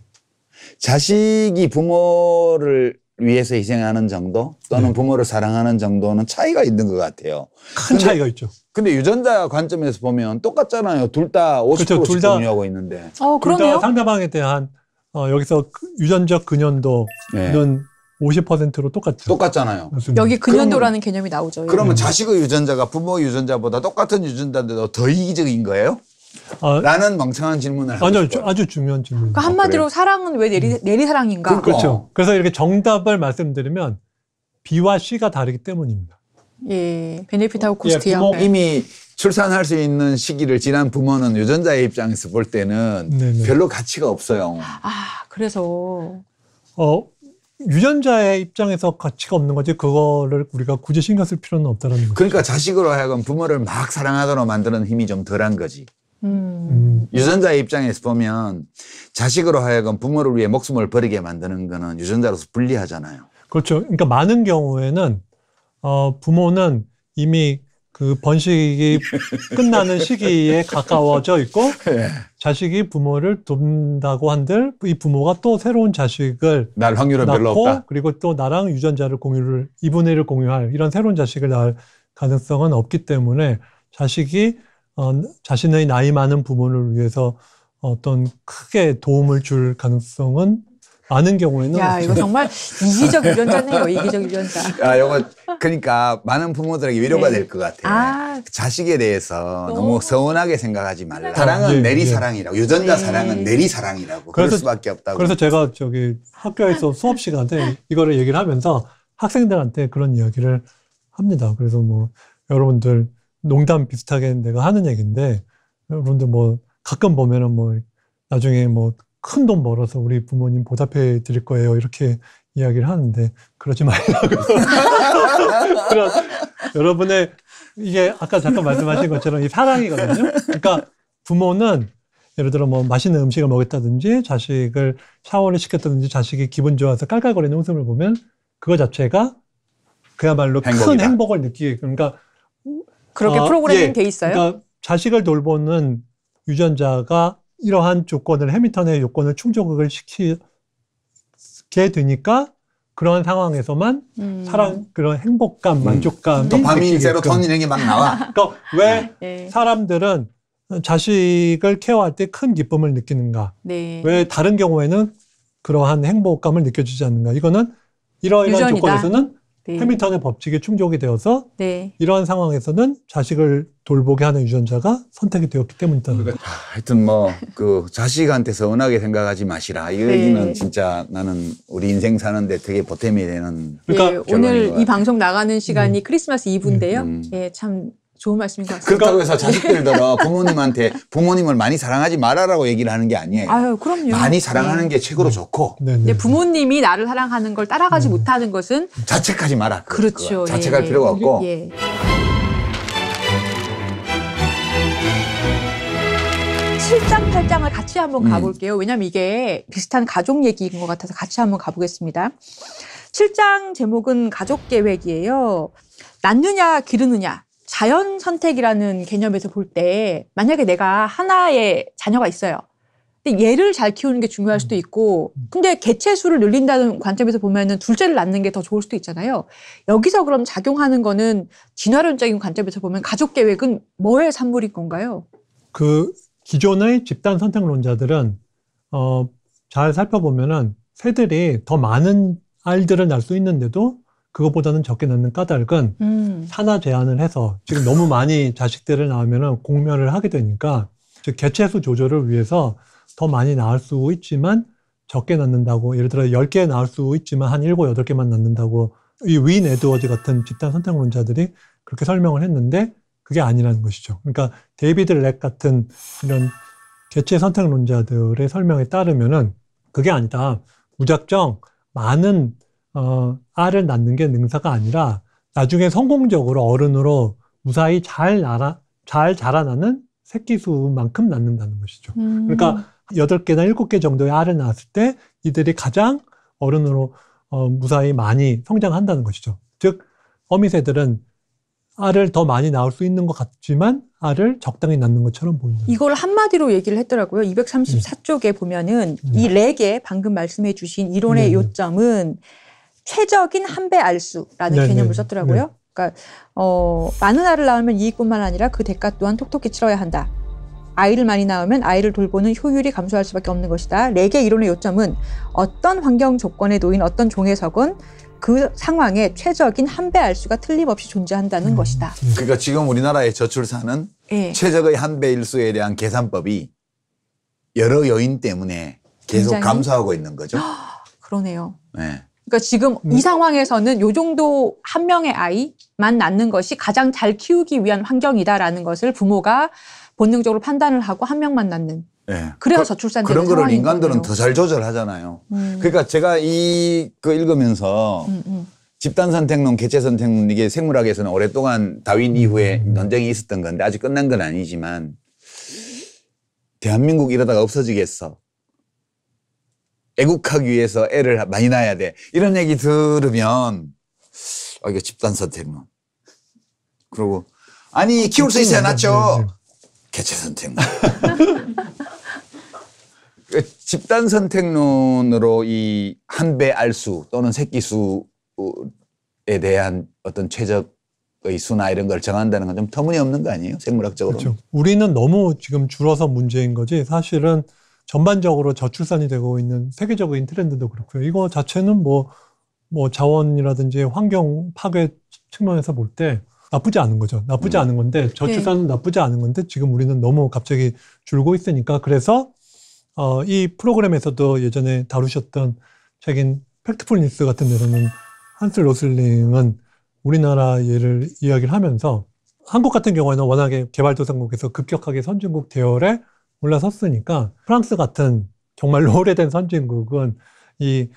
자식이 부모를 위해서 희생하는 정도 또는 네. 부모를 사랑하는 정도는 차이가 있는 것 같아요. 큰 근데, 차이가 있죠. 근데 유전자 관점에서 보면 똑같잖아요. 둘 다 50%씩 그렇죠. 둘 다, 공유하고 있는데. 어, 그런네요 상대방에 대한 어, 여기서 그 유전적 근연도는 네. 50%로 똑같죠. 똑같잖아요. 맞습니다. 여기 근연도라는 그러면, 개념이 나오죠. 그러면 네. 자식의 유전자가 부모 유전자보다 똑같은 유전자인데도 더 이기적인 거예요? 아, 라는 멍청한 질문을 아니요 아주 중요한 질문. 그러니까 한마디로 아, 사랑은 왜 내리 음. 내리 사랑인가? 그러니까. 그렇죠 어. 그래서 이렇게 정답을 말씀드리면 B와 C가 다르기 때문입니다. 예, 베네핏하고 어, 코스트요. 예, 네. 이미 출산할 수 있는 시기를 지난 부모는 유전자의 입장에서 볼 때는 네네. 네. 별로 가치가 없어요. 아, 그래서 어 유전자의 입장에서 가치가 없는 거지 그거를 우리가 굳이 신경 쓸 필요는 없다는 거죠. 그러니까 자식으로 하여금 부모를 막 사랑하도록 만드는 힘이 좀 덜한 거지. 음. 유전자의 입장에서 보면 자식으로 하여금 부모를 위해 목숨을 버리게 만드는 거는 유전자로서 불리하잖아요. 그렇죠. 그러니까 많은 경우에는 어, 부모는 이미 그 번식이 끝나는 시기에 가까워져 있고 예. 자식이 부모를 돕는다고 한들 이 부모가 또 새로운 자식을 낳을 확률은 별로 없다. 그리고 또 나랑 유전자를 공유를 이분의를 공유할 이런 새로운 자식을 낳을 가능성은 없기 때문에 자식이 어, 자신의 나이 많은 부모를 위해서 어떤 크게 도움을 줄 가능성은 많은 경우에는 야 이거 정말 이기적 유전자네요 이기적 유전자 아 이거 그러니까 많은 부모들에게 위로가 네. 될것 같아요 아, 그 자식에 대해서 너무, 너무 서운하게 생각하지 말라 사랑은 네, 내리 네. 사랑이라고 유전자 네. 사랑은 내리 사랑이라고 그래서, 그럴 수밖에 없다고 그래서 제가 저기 학교에서 아. 수업 시간에 이거를 얘기를 하면서 학생들한테 그런 이야기를 합니다 그래서 뭐 여러분들 농담 비슷하게 내가 하는 얘기인데 그런데 뭐 가끔 보면은 뭐 나중에 뭐 큰 돈 벌어서 우리 부모님 보답해 드릴 거예요 이렇게 이야기를 하는데 그러지 말라고 그런 여러분의 이게 아까 잠깐 말씀하신 것처럼 이 사랑이거든요. 그러니까 부모는 예를 들어 뭐 맛있는 음식을 먹였다든지 자식을 샤워를 시켰다든지 자식이 기분 좋아서 깔깔거리는 웃음을 보면 그거 자체가 그야말로 행복이다. 큰 행복을 느끼게 그러니까 그렇게 아, 프로그래밍 예. 돼 있어요? 그러니까 자식을 돌보는 유전자가 이러한 조건을 해밀턴의 요건을 충족을 시키게 되니까 그런 상황에서만 음. 사람 그런 행복감, 만족감, 음. 밤이 세로토닌 이런 게막 나와. 그러니까 왜 네. 예. 사람들은 자식을 케어할 때 큰 기쁨을 느끼는가? 네. 왜 다른 경우에는 그러한 행복감을 느껴지지 않는가? 이거는 이러이러한 조건에서는 해밀턴의 네. 법칙에 충족이 되어서 네. 이러한 상황에서는 자식을 돌보게 하는 유전자가 선택이 되었기 때문이다. 그러니까 하여튼 뭐 그 자식한테 서은하게 생각하지 마시라. 이 네. 얘기는 네. 진짜 나는 우리 인생 사는데 되게 보탬이 되는. 네, 그러니까 오늘 이 방송 나가는 시간이 음. 크리스마스 이브인데요. 음. 예, 참 좋은 말씀인 것 같습니다. 그러니까 그렇다고 해서 자식들더러 부모님한테 부모님을 많이 사랑하지 말아라고 얘기를 하는 게 아니에요. 아유, 그럼요. 많이 사랑하는 네. 게 최고로 좋고. 근데 네, 네. 부모님이 나를 사랑하는 걸 따라가지 못하는 것은 자책하지 마라. 그거. 그렇 예, 자책할 예. 필요가 없고. 예. 실장 팔장을 같이 한번 음. 가볼게요. 왜냐면 이게 비슷한 가족 얘기인 것 같아서 같이 한번 가보겠습니다. 실장 제목은 가족 계획이에요. 낳느냐 기르느냐 자연 선택이라는 개념에서 볼 때 만약에 내가 하나의 자녀가 있어요. 근데 얘를 잘 키우는 게 중요할 수도 음. 있고 근데 개체 수를 늘린다는 관점에서 보면은 둘째를 낳는 게 더 좋을 수도 있잖아요. 여기서 그럼 작용하는 거는 진화론적인 관점에서 보면 가족 계획은 뭐의 산물인 건가요? 그 기존의 집단 선택론자들은 어, 잘 살펴보면은 새들이 더 많은 알들을 낳을 수 있는데도 그것보다는 적게 넣는 까닭은 음. 산화 제한을 해서 지금 너무 많이 자식들을 낳으면 은 공멸을 하게 되니까 즉 개체수 조절을 위해서 더 많이 낳을 수 있지만 적게 낳는다고 예를 들어 10개 낳을 수 있지만 한 7, 8개만 낳는다고 이 윈 에드워즈 같은 집단 선택론자들이 그렇게 설명을 했는데 그게 아니라는 것이죠. 그러니까 데이비드 렉 같은 이런 개체 선택론자들의 설명에 따르면은 그게 아니다. 무작정 많은 어, 알을 낳는 게 능사가 아니라 나중에 성공적으로 어른으로 무사히 잘 자라 잘 자라나는 새끼 수만큼 낳는다는 것이죠. 음. 그러니까 여덟 개나 일곱 개 정도의 알을 낳았을 때 이들이 가장 어른으로 어, 무사히 많이 성장한다는 것이죠. 즉 어미새들은 알을 더 많이 낳을 수 있는 것 같지만 알을 적당히 낳는 것처럼 보입니다. 이걸 한마디로 얘기를 했더라고요. 234쪽에 음. 보면은 음. 이 4개 방금 말씀해 주신 이론의 네. 요점은 최적인 한배 알수라는 네, 네 개념을 네. 썼더라고요. 네. 그러니까 어, 많은 알을 낳으면 이익뿐만 아니라 그 대가 또한 톡톡히 치러야 한다. 아이를 많이 낳으면 아이를 돌보는 효율이 감소할 수밖에 없는 것이다. 레게 이론의 요점은 어떤 환경 조건에 놓인 어떤 종에 석은 그 상황에 최적인 한배 알수가 틀림없이 존재한다는 음. 것이다. 음. 그러니까 지금 우리나라의 저출산은 네. 예. 최적의 한배 일수에 대한 계산법이 여러 요인 때문에 계속 감소하고 있는 거죠. 그러네요. 네. 그러니까 지금 음. 이 상황에서는 요 정도 한 명의 아이만 낳는 것이 가장 잘 키우기 위한 환경이다라는 것을 부모가 본능적으로 판단을 하고 한 명만 낳는. 네. 그래야 그, 저출산 그런 거를 인간들은 더 잘 조절하잖아요. 음. 그러니까 제가 이거 그 읽으면서 음, 음, 집단 선택론, 개체 선택론 이게 생물학에서는 오랫동안 다윈 음. 이후에 논쟁이 있었던 건데 아직 끝난 건 아니지만 대한민국 이러다가 없어지겠어. 애국하기 위해서 애를 많이 낳아야 돼. 이런 얘기 들으면 아 이거 집단 선택론. 뭐. 그러고 아니 어, 키울 수 있어야 낫죠. 네, 네, 네, 개체 선택론. 그 집단 선택론으로 이 한 배 알 수 또는 새끼 수에 대한 어떤 최적의 수나 이런 걸 정한다는 건 좀 터무니없는 거 아니에요? 생물학적으로. 그렇죠. 우리는 너무 지금 줄어서 문제인 거지 사실은 전반적으로 저출산이 되고 있는 세계적인 트렌드도 그렇고요. 이거 자체는 뭐, 뭐 자원이라든지 환경 파괴 측면에서 볼 때 나쁘지 않은 거죠. 나쁘지 음. 않은 건데 네. 저출산은 네. 나쁘지 않은 건데 지금 우리는 너무 갑자기 줄고 있으니까 그래서 어, 이 프로그램에서도 예전에 다루셨던 책인 팩트풀 뉴스 같은 데서는 한슬 로슬링은 우리나라 예를 이야기를 하면서 한국 같은 경우에는 워낙에 개발도상국에서 급격하게 선진국 대열에 올라섰으니까 프랑스 같은 정말로 오래된 선진국은 이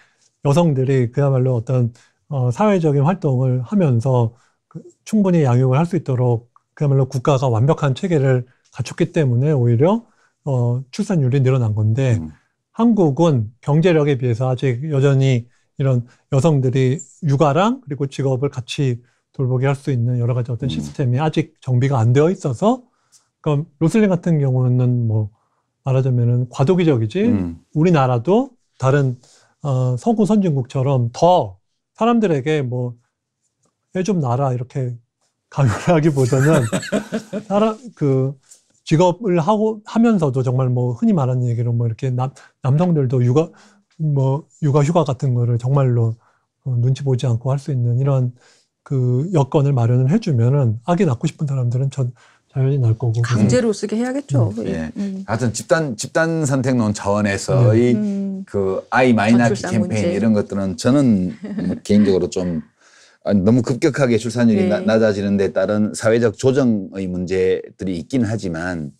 여성들이 그야말로 어떤 어, 사회적인 활동을 하면서 그 충분히 양육을 할 수 있도록 그야말로 국가가 완벽한 체계를 갖췄기 때문에 오히려 어, 출산율이 늘어난 건데 음. 한국은 경제력에 비해서 아직 여전히 이런 여성들이 육아랑 그리고 직업을 같이 돌보게 할 수 있는 여러 가지 어떤 음. 시스템이 아직 정비가 안 되어 있어서 그러니까 로슬링 같은 경우는 뭐 말하자면은 과도기적이지 음. 우리나라도 다른 어, 서구 선진국처럼 더 사람들에게 뭐 해 좀 나라 이렇게 강요하기보다는 사람 그 직업을 하고 하면서도 정말 뭐 흔히 말하는 얘기로 뭐 이렇게 남 남성들도 육아 뭐 육아 휴가 같은 거를 정말로 어, 눈치 보지 않고 할 수 있는 이런 그 여건을 마련을 해주면은 아기 낳고 싶은 사람들은 전 자연히날 거고 그 강제로 쓰게 해야겠죠. 음. 예. 음. 하여튼 집단 집단 선택론 차원에서의 네. 음. 그 아이 마이너리 캠페인 문제. 이런 것들은 저는 뭐 개인적으로 좀 아, 너무 급격하게 출산율이 네. 낮아지는 데 따른 사회적 조정의 문제들이 있긴 하지만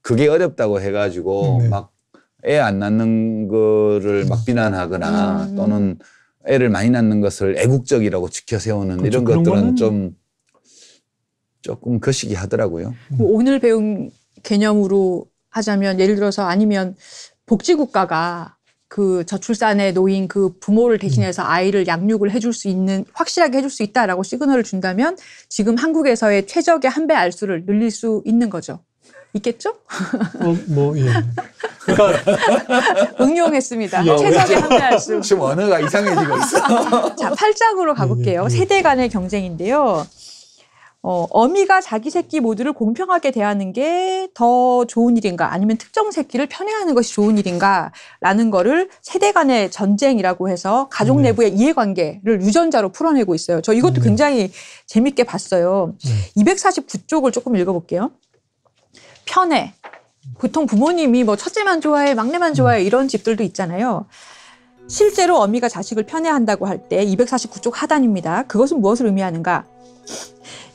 그게 어렵다고 해가지고 네. 막애 안 낳는 거를 막 비난하거나 음. 또는 애를 많이 낳는 것을 애국적이라고 지켜세우는 그렇죠. 이런 것들은 좀 조금 거시기 하더라고요. 그 오늘 배운 개념으로 하자면 예를 들어서 아니면 복지국가가 그 저출산의 노인 그 부모를 대신해서 음. 아이를 양육을 해줄 수 있는 확실하게 해줄 수 있다라고 시그널을 준다면 지금 한국에서의 최적의 한 배 알수를 늘릴 수 있는 거죠. 있겠죠? 어, 뭐, 예. 그러니까. 응용했습니다. 최적의 한배 알수. 지금 언어가 이상해지고 있어. 자, 팔장으로 가볼게요. 예, 예. 세대 간의 경쟁인데요. 어, 어미가 자기 새끼 모두를 공평하게 대하는 게 더 좋은 일인가 아니면 특정 새끼를 편애하는 것이 좋은 일인가라는 거를 세대 간의 전쟁이라고 해서 가족 음. 내부의 이해관계를 유전자로 풀어내고 있어요. 저 이것도 네. 굉장히 재밌게 봤어요. 네. 음. 249쪽을 조금 읽어볼게요. 편애. 보통 부모님이 뭐 첫째만 좋아해, 막내만 좋아해 이런 집들도 있잖아요. 실제로 어미가 자식을 편애한다고 할 때 249쪽 하단입니다. 그것은 무엇을 의미하는가?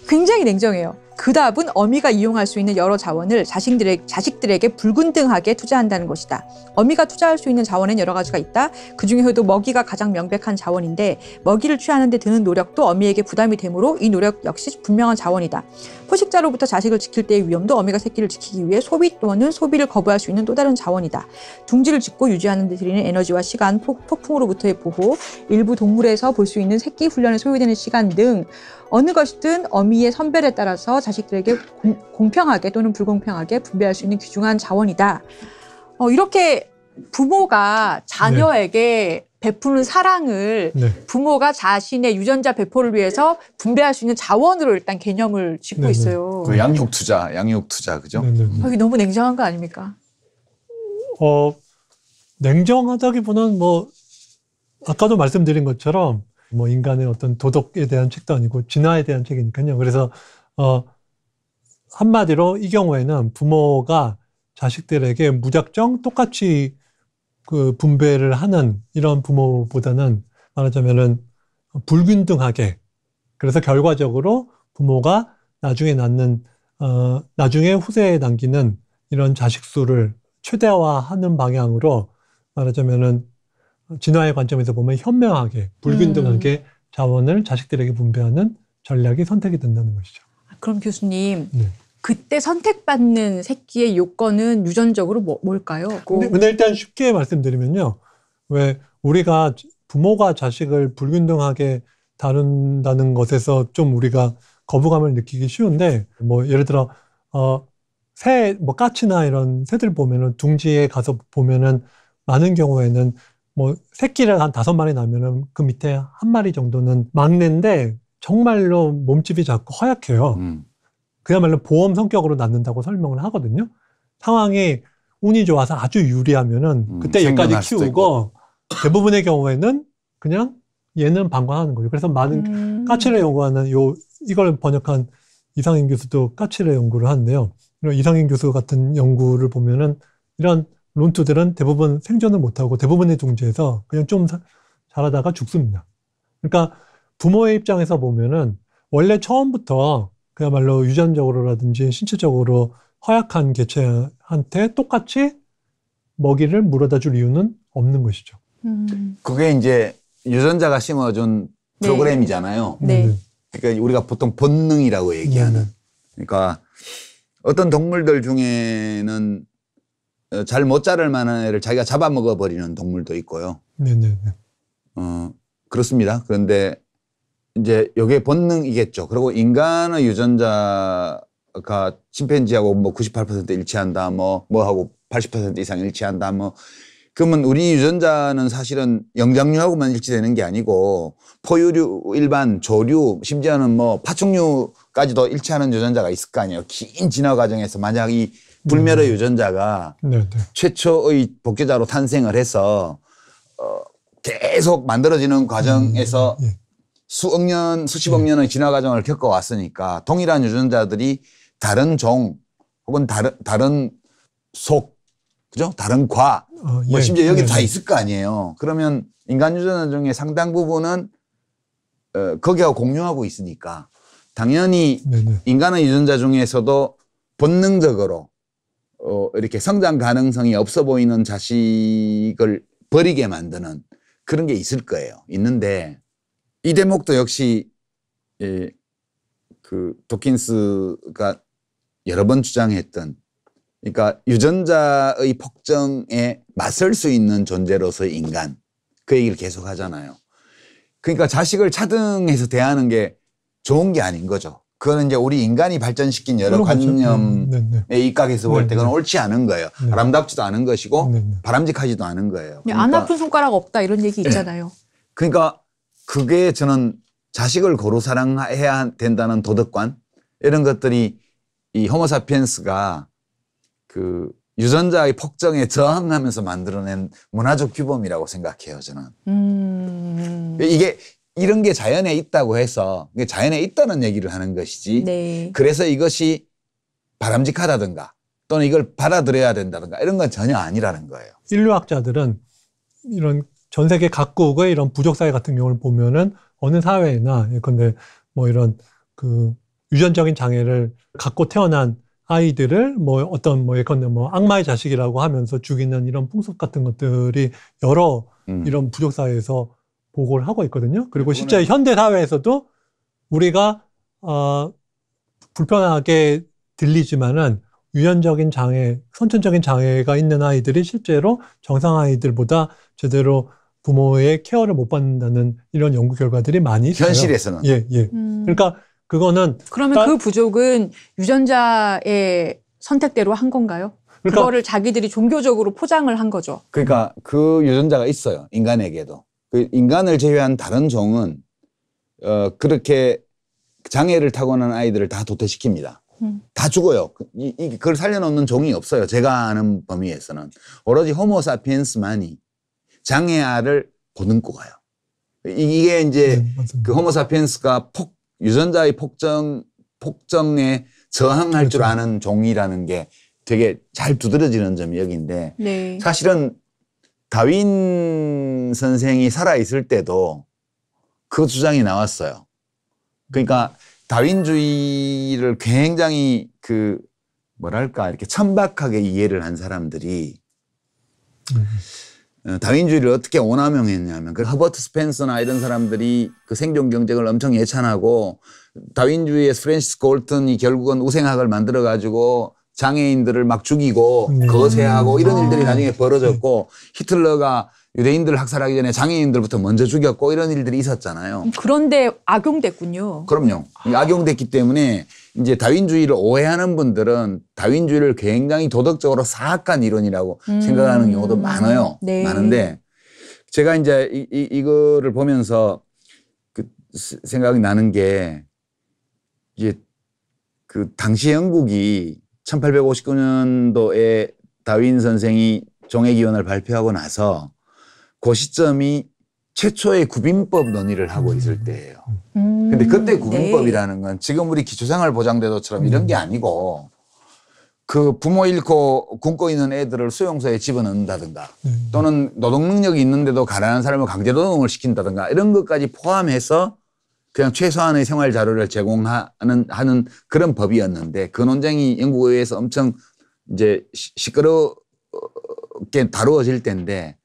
굉장히 냉정해요. 그 답은 어미가 이용할 수 있는 여러 자원을 자식들의, 자식들에게 불균등하게 투자한다는 것이다. 어미가 투자할 수 있는 자원은 여러 가지가 있다. 그 중에서도 먹이가 가장 명백한 자원인데 먹이를 취하는데 드는 노력도 어미에게 부담이 되므로 이 노력 역시 분명한 자원이다. 포식자로부터 자식을 지킬 때의 위험도 어미가 새끼를 지키기 위해 소비 또는 소비를 거부할 수 있는 또 다른 자원이다. 둥지를 짓고 유지하는 데 들이는 에너지와 시간, 폭풍으로부터의 보호, 일부 동물에서 볼 수 있는 새끼 훈련에 소요되는 시간 등 어느 것이든 어미의 선별에 따라서 자식들에게 공, 평하게 또는 불공평하게 분배할 수 있는 귀중한 자원이다. 어, 이렇게 부모가 자녀에게 네. 베푸는 사랑을 네. 부모가 자신의 유전자 배포를 위해서 분배할 수 있는 자원으로 일단 개념을 짓고 네네. 네. 있어요. 그 양육 투자, 양육 투자, 그죠? 여기 네, 네. 어, 너무 냉정한 거 아닙니까? 어, 냉정하다기보다는 뭐 아까도 말씀드린 것처럼 뭐 인간의 어떤 도덕에 대한 책도 아니고 진화에 대한 책이니까요. 그래서 어 한마디로 이 경우에는 부모가 자식들에게 무작정 똑같이 그 분배를 하는 이런 부모보다는 말하자면은 불균등하게 그래서 결과적으로 부모가 나중에 낳는 어 나중에 후세에 남기는 이런 자식 수를 최대화하는 방향으로 말하자면은 진화의 관점에서 보면 현명하게 불균등하게 음. 자원을 자식들에게 분배하는 전략이 선택이 된다는 것이죠. 아, 그럼 교수님 네. 그때 선택받는 새끼의 요건은 유전적으로 뭐, 뭘까요? 뭐 근데, 근데, 일단 쉽게 말씀드리면요. 왜 우리가 부모가 자식을 불균등하게 다룬다는 것에서 좀 우리가 거부감을 느끼기 쉬운데 뭐 예를 들어 어새 뭐 까치나 이런 새들 보면은 둥지에 가서 보면은 많은 경우에는 뭐 새끼를 한 다섯 마리 낳으면 그 밑에 한 마리 정도는 막내인데 정말로 몸집이 작고 허약해요. 음. 그야말로 보험 성격으로 낳는다고 설명을 하거든요. 상황이 운이 좋아서 아주 유리하면은 음, 그때 얘까지 키우고 대부분의 경우에는 그냥 얘는 방관하는 거죠. 그래서 많은 음. 까치를 연구하는 요 이걸 번역한 이상인 교수도 까치를 연구를 하는데요. 이런 이상인 교수 같은 연구를 보면은 이런 론투들은 대부분 생존을 못하고 대부분의 종지에서 그냥 좀 자라다가 죽습니다. 그러니까 부모의 입장에서 보면은 원래 처음부터 그야말로 유전적으로라든지 신체적으로 허약한 개체한테 똑같이 먹이를 물어다 줄 이유는 없는 것이죠. 음. 그게 이제 유전자가 심어준 네. 프로그램이잖아요. 네. 음. 그러니까 우리가 보통 본능이라고 얘기하는. 네. 그러니까 어떤 동물들 중에는 어, 잘못자를 만한 애를 자기가 잡아먹어 버리는 동물도 있고요. 네네. 어 그렇습니다. 그런데 이제 요게 본능이겠죠. 그리고 인간의 유전자가 침팬지하고 뭐 98% 일치한다, 뭐 뭐하고 80% 이상 일치한다, 뭐 그러면 우리 유전자는 사실은 영장류하고만 일치되는 게 아니고 포유류, 일반 조류, 심지어는 뭐 파충류까지도 일치하는 유전자가 있을 거 아니에요. 긴 진화 과정에서 만약 이 불멸의 음. 유전자가 네네. 네. 최초의 복제자로 탄생을 해서 어, 계속 만들어지는 과정에서 음, 예. 수억 년, 수십억 예. 년의 진화 과정을 겪어왔으니까 동일한 유전자들이 다른 종 혹은 다른, 다른 속, 그죠? 다른 과, 어, 예. 뭐 심지어 여기 네, 다 네. 있을 거 아니에요. 그러면 인간 유전자 중에 상당 부분은 어, 거기하고 공유하고 있으니까 당연히 네네. 인간의 유전자 중에서도 본능적으로 어, 이렇게 성장 가능성이 없어 보이는 자식을 버리게 만드는 그런 게 있을 거예요. 있는데 이 대목도 역시 예, 그 도킨스가 여러 번 주장했던 그러니까 유전자의 폭정에 맞설 수 있는 존재로서의 인간 그 얘기를 계속 하잖아요. 그러니까 자식을 차등해서 대하는 게 좋은 게 아닌 거죠. 그거는 이제 우리 인간이 발전시킨 여러 관념에 입각해서 볼 때 그건 옳지 않은 거예요. 네. 아름답지도 않은 것이고 네, 네. 바람직하지도 않은 거예요. 그러니까 안 아픈 손가락 없다 이런 얘기 있잖아요. 그러니까 그게 저는 자식을 고루 사랑해야 된다는 도덕관 이런 것들이 이 호모사피엔스가 그 유전자의 폭정에 저항하면서 만들어낸 문화적 규범이라고 생각해요 저는. 음. 이게 이런 게 자연에 있다고 해서 자연에 있다는 얘기를 하는 것이지 네. 그래서 이것이 바람직하다든가 또는 이걸 받아들여야 된다든가 이런 건 전혀 아니라는 거예요. 인류학자들은 이런 전 세계 각국의 이런 부족 사회 같은 경우를 보면은 어느 사회나 예컨대 뭐 이런 그 유전적인 장애를 갖고 태어난 아이들을 뭐 어떤 뭐 예컨대 뭐 악마의 자식이라고 하면서 죽이는 이런 풍습 같은 것들이 여러 음. 이런 부족 사회에서 보고를 하고 있거든요. 그리고 네, 실제 현대 사회에서도 우리가 어, 불편하게 들리지만은 유연적인 장애, 선천적인 장애가 있는 아이들이 실제로 정상 아이들보다 제대로 부모의 케어를 못 받는다는 이런 연구 결과들이 많이 있어요. 현실에서는. 예, 예. 음. 그러니까 그거는 그러면 딸... 그러니까 그 부족은 유전자의 선택대로 한 건가요? 그러니까... 그거를 자기들이 종교적으로 포장을 한 거죠. 그러니까 음. 그 유전자가 있어요. 인간에게도. 그 인간을 제외한 다른 종은 어, 그렇게 장애를 타고난 아이들을 다 도태시킵니다. 음. 다 죽어요. 그, 이, 이, 그걸 살려놓는 종이 없어요. 제가 아는 범위에서는. 오로지 호모 사피엔스만이 장애아를 보듬고 가요. 이게 이제 네, 그 호모 사피엔스가 폭, 유전자의 폭정, 폭정에 저항할 그렇죠. 줄 아는 종이라는 게 되게 잘 두드러지는 점이 여기인데 네. 사실은 다윈 선생이 살아있을 때도 그 주장이 나왔어요. 그러니까 다윈주의를 굉장히 그 뭐랄까 이렇게 천박하게 이해를 한 사람들이 어, 다윈주의를 어떻게 오남용했냐면 그 허버트 스펜서나 이런 사람들이 그 생존 경쟁을 엄청 예찬하고 다윈주의의 프랜시스 골튼이 결국은 우생학을 만들어 가지고 장애인들을 막 죽이고 네. 거세하고 이런 아. 일들이 나중에 벌어졌고 히틀러가 유대인들 학살하기 전에 장애인들부터 먼저 죽였고 이런 일들이 있었잖아요. 그런데 악용됐군요. 그럼요. 악용됐기 때문에 이제 다윈주의를 오해하는 분들은 다윈주의를 굉장히 도덕적으로 사악한 이론이라고 음. 생각하는 경우도 많아요. 네. 많은데 제가 이제 이, 이, 이거를 보면서 그 생각이 나는 게 이제 그 당시 영국이 1859년도에 다윈 선생이 종의기원을 발표하고 나서 그 시점이 최초의 구빈법 논의를 하고 음. 있을 때예요. 음. 근데 그때 음, 네. 구빈법이라는 건 지금 우리 기초생활 보장제도처럼 이런 음. 게 아니고 그 부모 잃고 굶고 있는 애들을 수용소에 집어넣는다든가 네. 또는 노동 능력이 있는데도 가난한 사람을 강제노동을 시킨다든가 이런 것까지 포함해서 그냥 최소한의 생활 자료를 제공하는 하는 그런 법이었는데 그 논쟁이 영국 의회에서 엄청 이제 시끄럽게 다루어질 때인데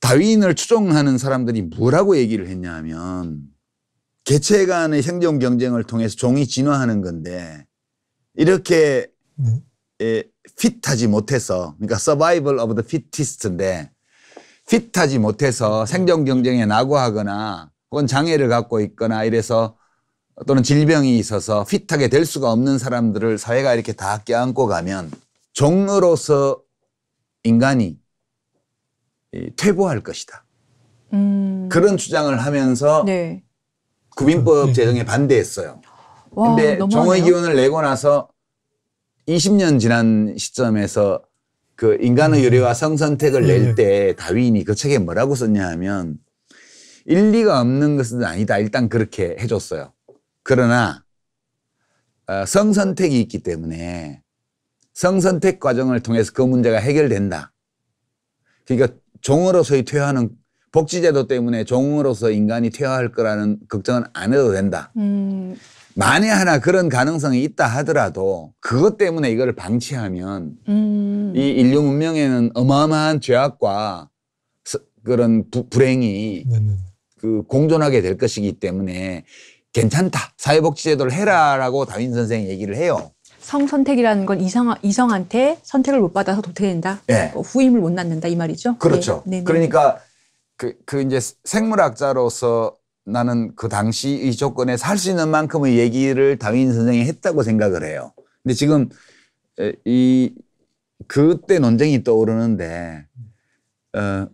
다윈을 추종하는 사람들이 뭐라고 얘기를 했냐면 개체 간의 생존 경쟁을 통해서 종이 진화하는 건데 이렇게 네. 에, 핏하지 못해서 그러니까 서바이벌 오브 더 피티스트인데 핏하지 못해서 생존 경쟁에 낙오하거나 혹은 장애를 갖고 있거나 이래서 또는 질병이 있어서 핏하게 될 수가 없는 사람들을 사회가 이렇게 다 껴안고 가면 종으로서 인간이 퇴보할 것이다. 음. 그런 주장을 하면서 네. 국민법 네. 제정에 반대했어요. 근데 종의 기원을 내고 나서 20년 지난 시점에서 그 인간의 음. 유리와 성선택을 낼때 네. 다윈이 그 책에 뭐라고 썼냐 하면 일리가 없는 것은 아니다. 일단 그렇게 해줬어요. 그러나 어, 성선택이 있기 때문에 성선택 과정을 통해서 그 문제가 해결된다. 그러니까 종으로서의 퇴화는 복지제도 때문에 종으로서 인간이 퇴화할 거라는 걱정은 안 해도 된다. 음. 만에 하나 그런 가능성이 있다 하더라도 그것 때문에 이걸 방치하면 음. 이 인류 문명에는 어마어마한 죄악과 그런 부, 불행이 네네. 그 공존하게 될 것이기 때문에 괜찮다. 사회복지제도를 해라라고 다윈 선생이 얘기를 해요. 성선택이라는 건 이성, 이성한테 선택을 못 받아서 도태된다. 네. 예. 뭐 후임을 못 낳는다 이 말이죠. 네. 그렇죠. 네, 네. 그러니까 그, 그 이제 생물학자로서 나는 그 당시의 조건에 살 수 있는 만큼의 얘기를 다윈 선생이 했다고 생각을 해요. 근데 지금 이 그 때 논쟁이 떠오르는데 어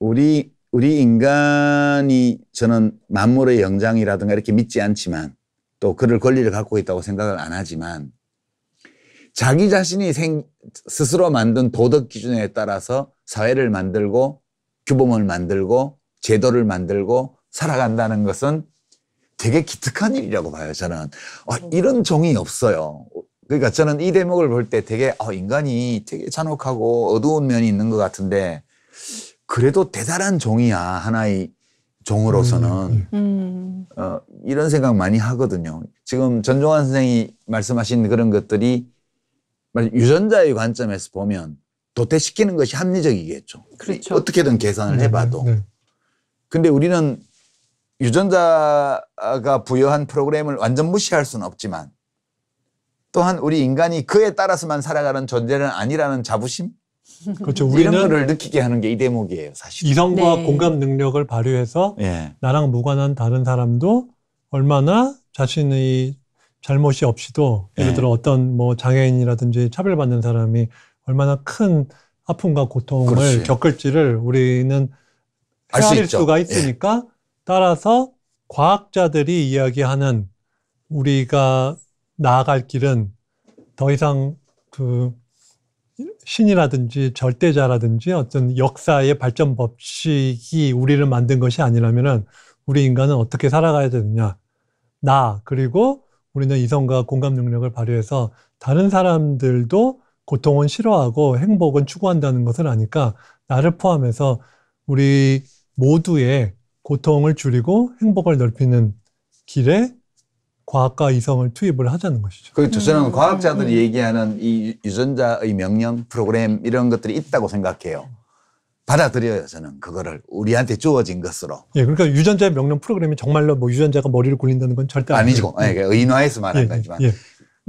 우리 우리 인간이 저는 만물의 영장이라든가 이렇게 믿지 않지만 또 그럴 권리를 갖고 있다고 생각을 안 하지만 자기 자신이 생, 스스로 만든 도덕 기준에 따라서 사회를 만들고 규범을 만들고 제도를 만들고 살아간다는 것은 되게 기특한 일이라고 봐요, 저는. 어, 음. 이런 종이 없어요. 그러니까 저는 이 대목을 볼 때 되게 어, 인간이 되게 잔혹하고 어두운 면이 있는 것 같은데 그래도 대단한 종이야 하나의 종으로서는 음, 음, 어, 이런 생각 많이 하거든요. 지금 전종환 선생이 말씀하신 그런 것들이 유전자의 관점에서 보면 도태시키는 것이 합리적이겠죠. 그렇죠. 어떻게든 계산을 음, 해봐도. 네, 네. 근데 우리는 유전자가 부여한 프로그램을 완전 무시할 수는 없지만 또한 우리 인간이 그에 따라서만 살아가는 존재는 아니라는 자부심 그렇죠. 우리는 이런 거를 느끼게 하는 게 이 대목이에요, 사실. 이성과 네. 공감 능력을 발휘해서 네. 나랑 무관한 다른 사람도 얼마나 자신의 잘못이 없이도 예를 예. 들어 어떤 뭐 장애인이라든지 차별받는 사람이 얼마나 큰 아픔과 고통을 그렇지. 겪을지를 우리는 알릴 수가 예. 있으니까 예. 따라서 과학자들이 이야기하는 우리가 나아갈 길은 더 이상 그 신이라든지 절대자라든지 어떤 역사의 발전 법칙이 우리를 만든 것이 아니라면은 우리 인간은 어떻게 살아가야 되느냐. 나, 그리고 우리는 이성과 공감 능력을 발휘해서 다른 사람들도 고통은 싫어하고 행복은 추구한다는 것을 아니까 나를 포함해서 우리 모두의 고통을 줄이고 행복을 넓히는 길에 과학과 이성을 투입을 하자는 것이죠. 그렇죠. 저는 음. 과학자들이 음. 얘기하는 이 유전자의 명령 프로그램 이런 것들이 있다고 생각해요. 받아들여요 저는 그거를 우리한테 주어진 것으로. 예, 그러니까 유전자의 명령 프로그램이 정말로 뭐 유전자가 머리를 굴린다는 건 절대 아니죠. 아니죠. 예, 의인화해서 말한 예, 거지만. 예.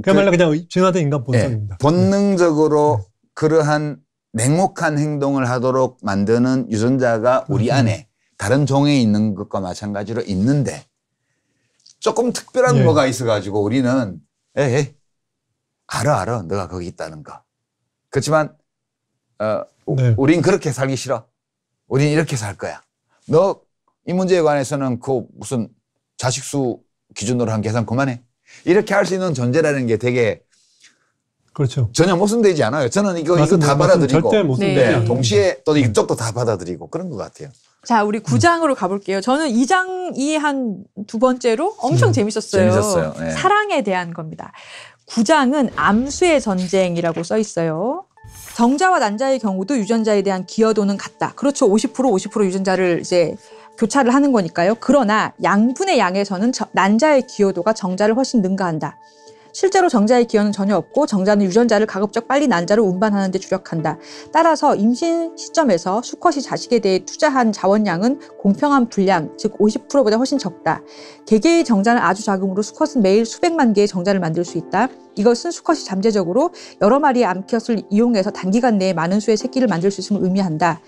그야말로 그, 냥 진화된 인간 예, 본성입니다. 예, 본능적으로 예. 그러한 냉혹한 행동을 하도록 만드는 유전자가 우리 안에 다른 종에 있는 것과 마찬가지로 있는데 조금 특별한 예. 뭐가 있어가지고 우리는 에헤 예, 예. 알아 알아 너가 거기 있다는 거. 그렇지만 어, 네. 우린 그렇게 살기 싫어. 우린 이렇게 살 거야. 너 이 문제에 관해서는 그 무슨 자식 수 기준으로 한 계산 그만해. 이렇게 할 수 있는 존재라는 게 되게 그렇죠. 전혀 모순되지 않아요. 저는 이거 맞습니다. 이거 다 받아들이고 절대 모순되지 네. 네. 동시에 또 이쪽도 네. 다 받아들이고 그런 것 같아요. 자, 우리 9장으로 음. 가볼게요. 저는 2장이 한 두 번째로 엄청 음, 재밌었어요. 재밌었어요. 네. 사랑에 대한 겁니다. 9장은 암수의 전쟁이라고 써 있어요. 정자와 난자의 경우도 유전자에 대한 기여도는 같다. 그렇죠. 50% 50% 유전자를 이제 교차를 하는 거니까요. 그러나 양분의 양에서는 저, 난자의 기여도가 정자를 훨씬 능가한다. 실제로 정자의 기여는 전혀 없고 정자는 유전자를 가급적 빨리 난자로 운반하는 데 주력한다. 따라서 임신 시점에서 수컷이 자식에 대해 투자한 자원량은 공평한 분량, 즉 50%보다 훨씬 적다. 개개의 정자는 아주 작음으로 수컷은 매일 수백만 개의 정자를 만들 수 있다. 이것은 수컷이 잠재적으로 여러 마리의 암컷을 이용해서 단기간 내에 많은 수의 새끼를 만들 수 있음을 의미한다.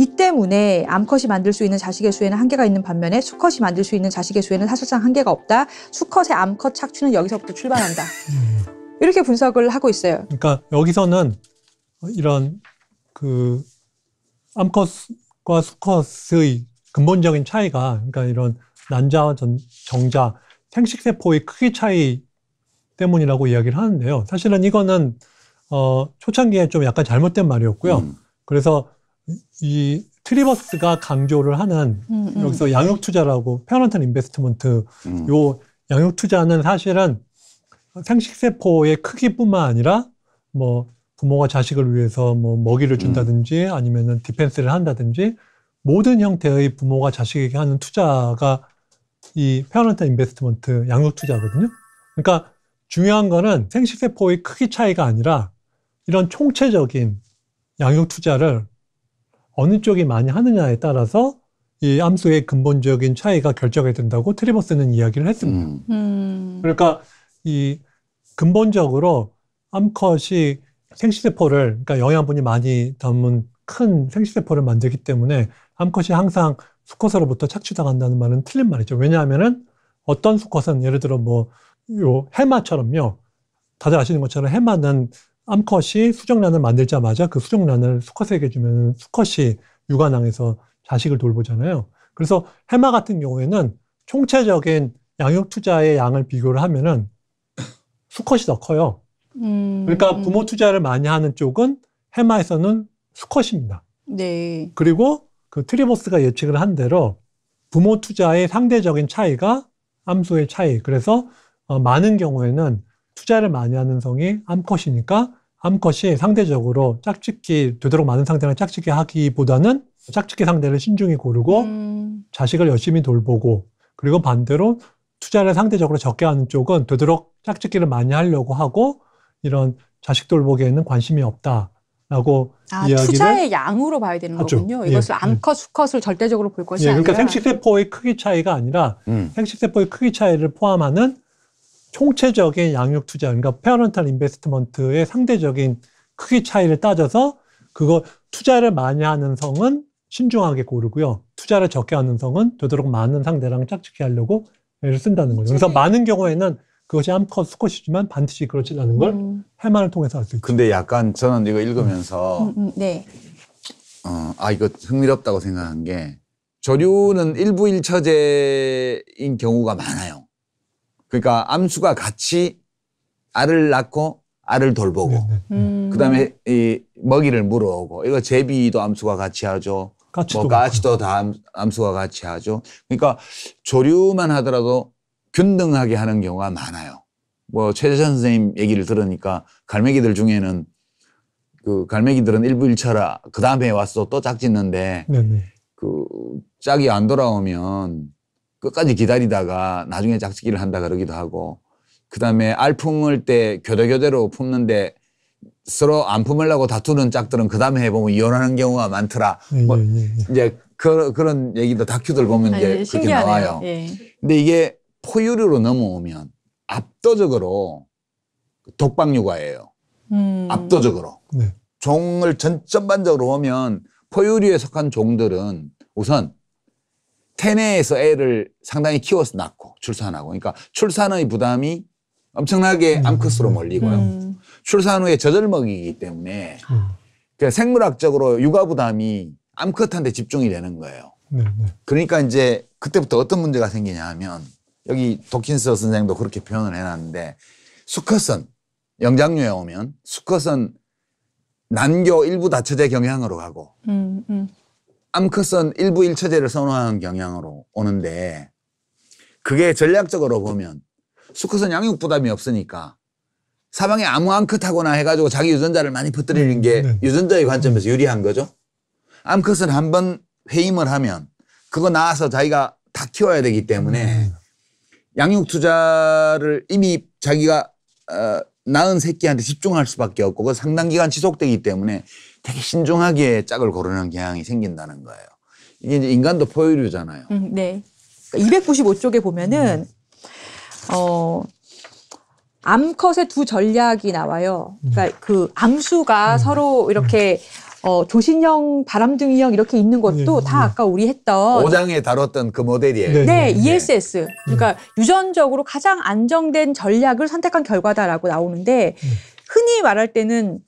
이 때문에 암컷이 만들 수 있는 자식의 수에는 한계가 있는 반면에 수컷이 만들 수 있는 자식의 수에는 사실상 한계가 없다. 수컷의 암컷 착취는 여기서부터 출발한다. 음. 이렇게 분석을 하고 있어요. 그러니까 여기서는 이런 그 암컷과 수컷의 근본적인 차이가 그러니까 이런 난자와 정자 생식 세포의 크기 차이 때문이라고 이야기를 하는데요. 사실은 이거는 어 초창기에 좀 약간 잘못된 말이었고요. 음. 그래서 이 트리버스가 강조를 하는 음, 음. 여기서 양육 투자라고 페어런턴 인베스트먼트 음. 요 양육 투자는 사실은 생식세포의 크기뿐만 아니라 뭐 부모가 자식을 위해서 뭐 먹이를 음. 준다든지 아니면은 디펜스를 한다든지 모든 형태의 부모가 자식에게 하는 투자가 이 페어런턴 인베스트먼트 양육 투자거든요. 그러니까 중요한 거는 생식세포의 크기 차이가 아니라 이런 총체적인 양육 투자를 어느 쪽이 많이 하느냐에 따라서 이암수의 근본적인 차이가 결정이 된다고 트리버스는 이야기를 했습니다. 음. 음. 그러니까 이 근본적으로 암컷이 생식세포를 그러니까 영양분이 많이 담은 큰 생식세포를 만들기 때문에 암컷이 항상 수컷으로부터 착취당한다는 말은 틀린 말이죠. 왜냐하면은 어떤 수컷은 예를 들어 뭐 요 해마처럼요. 다들 아시는 것처럼 해마는 암컷이 수정란을 만들자마자 그 수정란을 수컷에게 주면 수컷이 육아낭에서 자식을 돌보잖아요. 그래서 해마 같은 경우에는 총체적인 양육 투자의 양을 비교를 하면은 수컷이 더 커요. 음. 그러니까 부모 투자를 많이 하는 쪽은 해마에서는 수컷입니다. 네. 그리고 그 트리버스가 예측을 한 대로 부모 투자의 상대적인 차이가 암소의 차이. 그래서 어, 많은 경우에는 투자를 많이 하는 성이 암컷이니까 암컷이 상대적으로 짝짓기 되도록 많은 상대랑 짝짓기 하기보다는 짝짓기 상대를 신중히 고르고 음. 자식을 열심히 돌보고 그리고 반대로 투자를 상대적으로 적게 하는 쪽은 되도록 짝짓기를 많이 하려고 하고 이런 자식 돌보기에는 관심이 없다. 라고 아, 이야기를 투자의 양으로 봐야 되는 하죠. 거군요. 예, 이것을 예. 암컷, 예. 수컷을 절대적으로 볼 것이 예, 그러니까 아니라 그러니까 생식세포의 크기 차이가 아니라 음. 생식세포의 크기 차이를 포함하는 총체적인 양육 투자, 그러니까 페어런탈 인베스트먼트의 상대적인 크기 차이를 따져서 그거 투자를 많이 하는 성은 신중하게 고르고요. 투자를 적게 하는 성은 되도록 많은 상대랑 짝짓기 하려고 애를 쓴다는 거죠. 그래서 많은 경우에는 그것이 암컷 수컷이지만 반드시 그렇지 라는걸 음. 해만을 통해서 알 수 있죠. 근데 약간 저는 이거 읽으면서 음, 음, 음, 네. 어, 아 이거 흥미롭다고 생각한 게 조류는 일부일처제인 경우가 많아요. 그러니까 암수가 같이 알을 낳고 알을 돌보고 네, 네, 네. 음. 그다음에 이 먹이를 물어오고 이거 제비도 암수가 같이 하죠. 까치도, 뭐 까치도 다 암, 수가 같이 하죠. 그러니까 조류만 하더라도 균등하게 하는 경우가 많아요. 뭐 최재선 선생님 얘기를 들으니까 갈매기들 중에는 그 갈매기들은 일부일처라 그 다음에 와서 또 짝짓는데 네네. 그 짝이 안 돌아오면 끝까지 기다리다가 나중에 짝짓기를 한다 그러기도 하고 그다음에 알 품을 때 교대교대로 품는데 서로 안 품으려고 다투는 짝들은 그 다음에 해보면 이혼하는 경우가 많더라. 예, 뭐 예, 예, 예. 이제 그, 런 얘기도 다큐들 보면 아, 이제 그렇게 나와요. 예. 근데 이게 포유류로 넘어오면 압도적으로 독박 육아예요. 음. 압도적으로. 네. 종을 전, 전반적으로 보면 포유류에 속한 종들은 우선 태내에서 애를 상당히 키워서 낳고 출산하고 그러니까 출산의 부담이 엄청나게 음. 암컷으로 몰리고요. 음. 출산 후에 젖을 먹이기 때문에 음. 그 생물학적으로 육아 부담이 암컷한테 집중이 되는 거예요. 네, 네. 그러니까 이제 그때부터 어떤 문제가 생기냐 하면 여기 도킨스 선생도 그렇게 표현을 해놨는데 수컷은 영장류에 오면 수컷은 난교 일부 다처제 경향으로 가고 음, 음. 암컷은 일부 일처제를 선호하는 경향으로 오는데 그게 전략적으로 보면 수컷은 양육 부담이 없으니까 사방에 아무 암컷하거나 해가지고 자기 유전자를 많이 퍼뜨리는 게 네. 유전자의 관점에서 유리한 거죠. 암컷은 한번 회임을 하면 그거 나와서 자기가 다 키워야 되기 때문에 네. 양육 투자를 이미 자기가 어, 낳은 새끼한테 집중할 수밖에 없고 그 상당 기간 지속되기 때문에 되게 신중하게 짝을 고르는 경향이 생긴다는 거예요. 이게 이제 인간도 포유류잖아요. 음, 네. 그러니까 295쪽에 보면은 음. 어 암컷의 두 전략이 나와요. 그러니까 음. 그 암수가 음. 서로 이렇게 어, 조신형, 바람둥이형 이렇게 있는 것도 네, 네. 다 네. 아까 우리 했던 5장에 다뤘던 그 모델이에요. 네, 네, 네, 네. ESS. 그러니까 유전적으로 가장 안정된 전략을 선택한 결과다라고 나오는데 흔히 말할 때는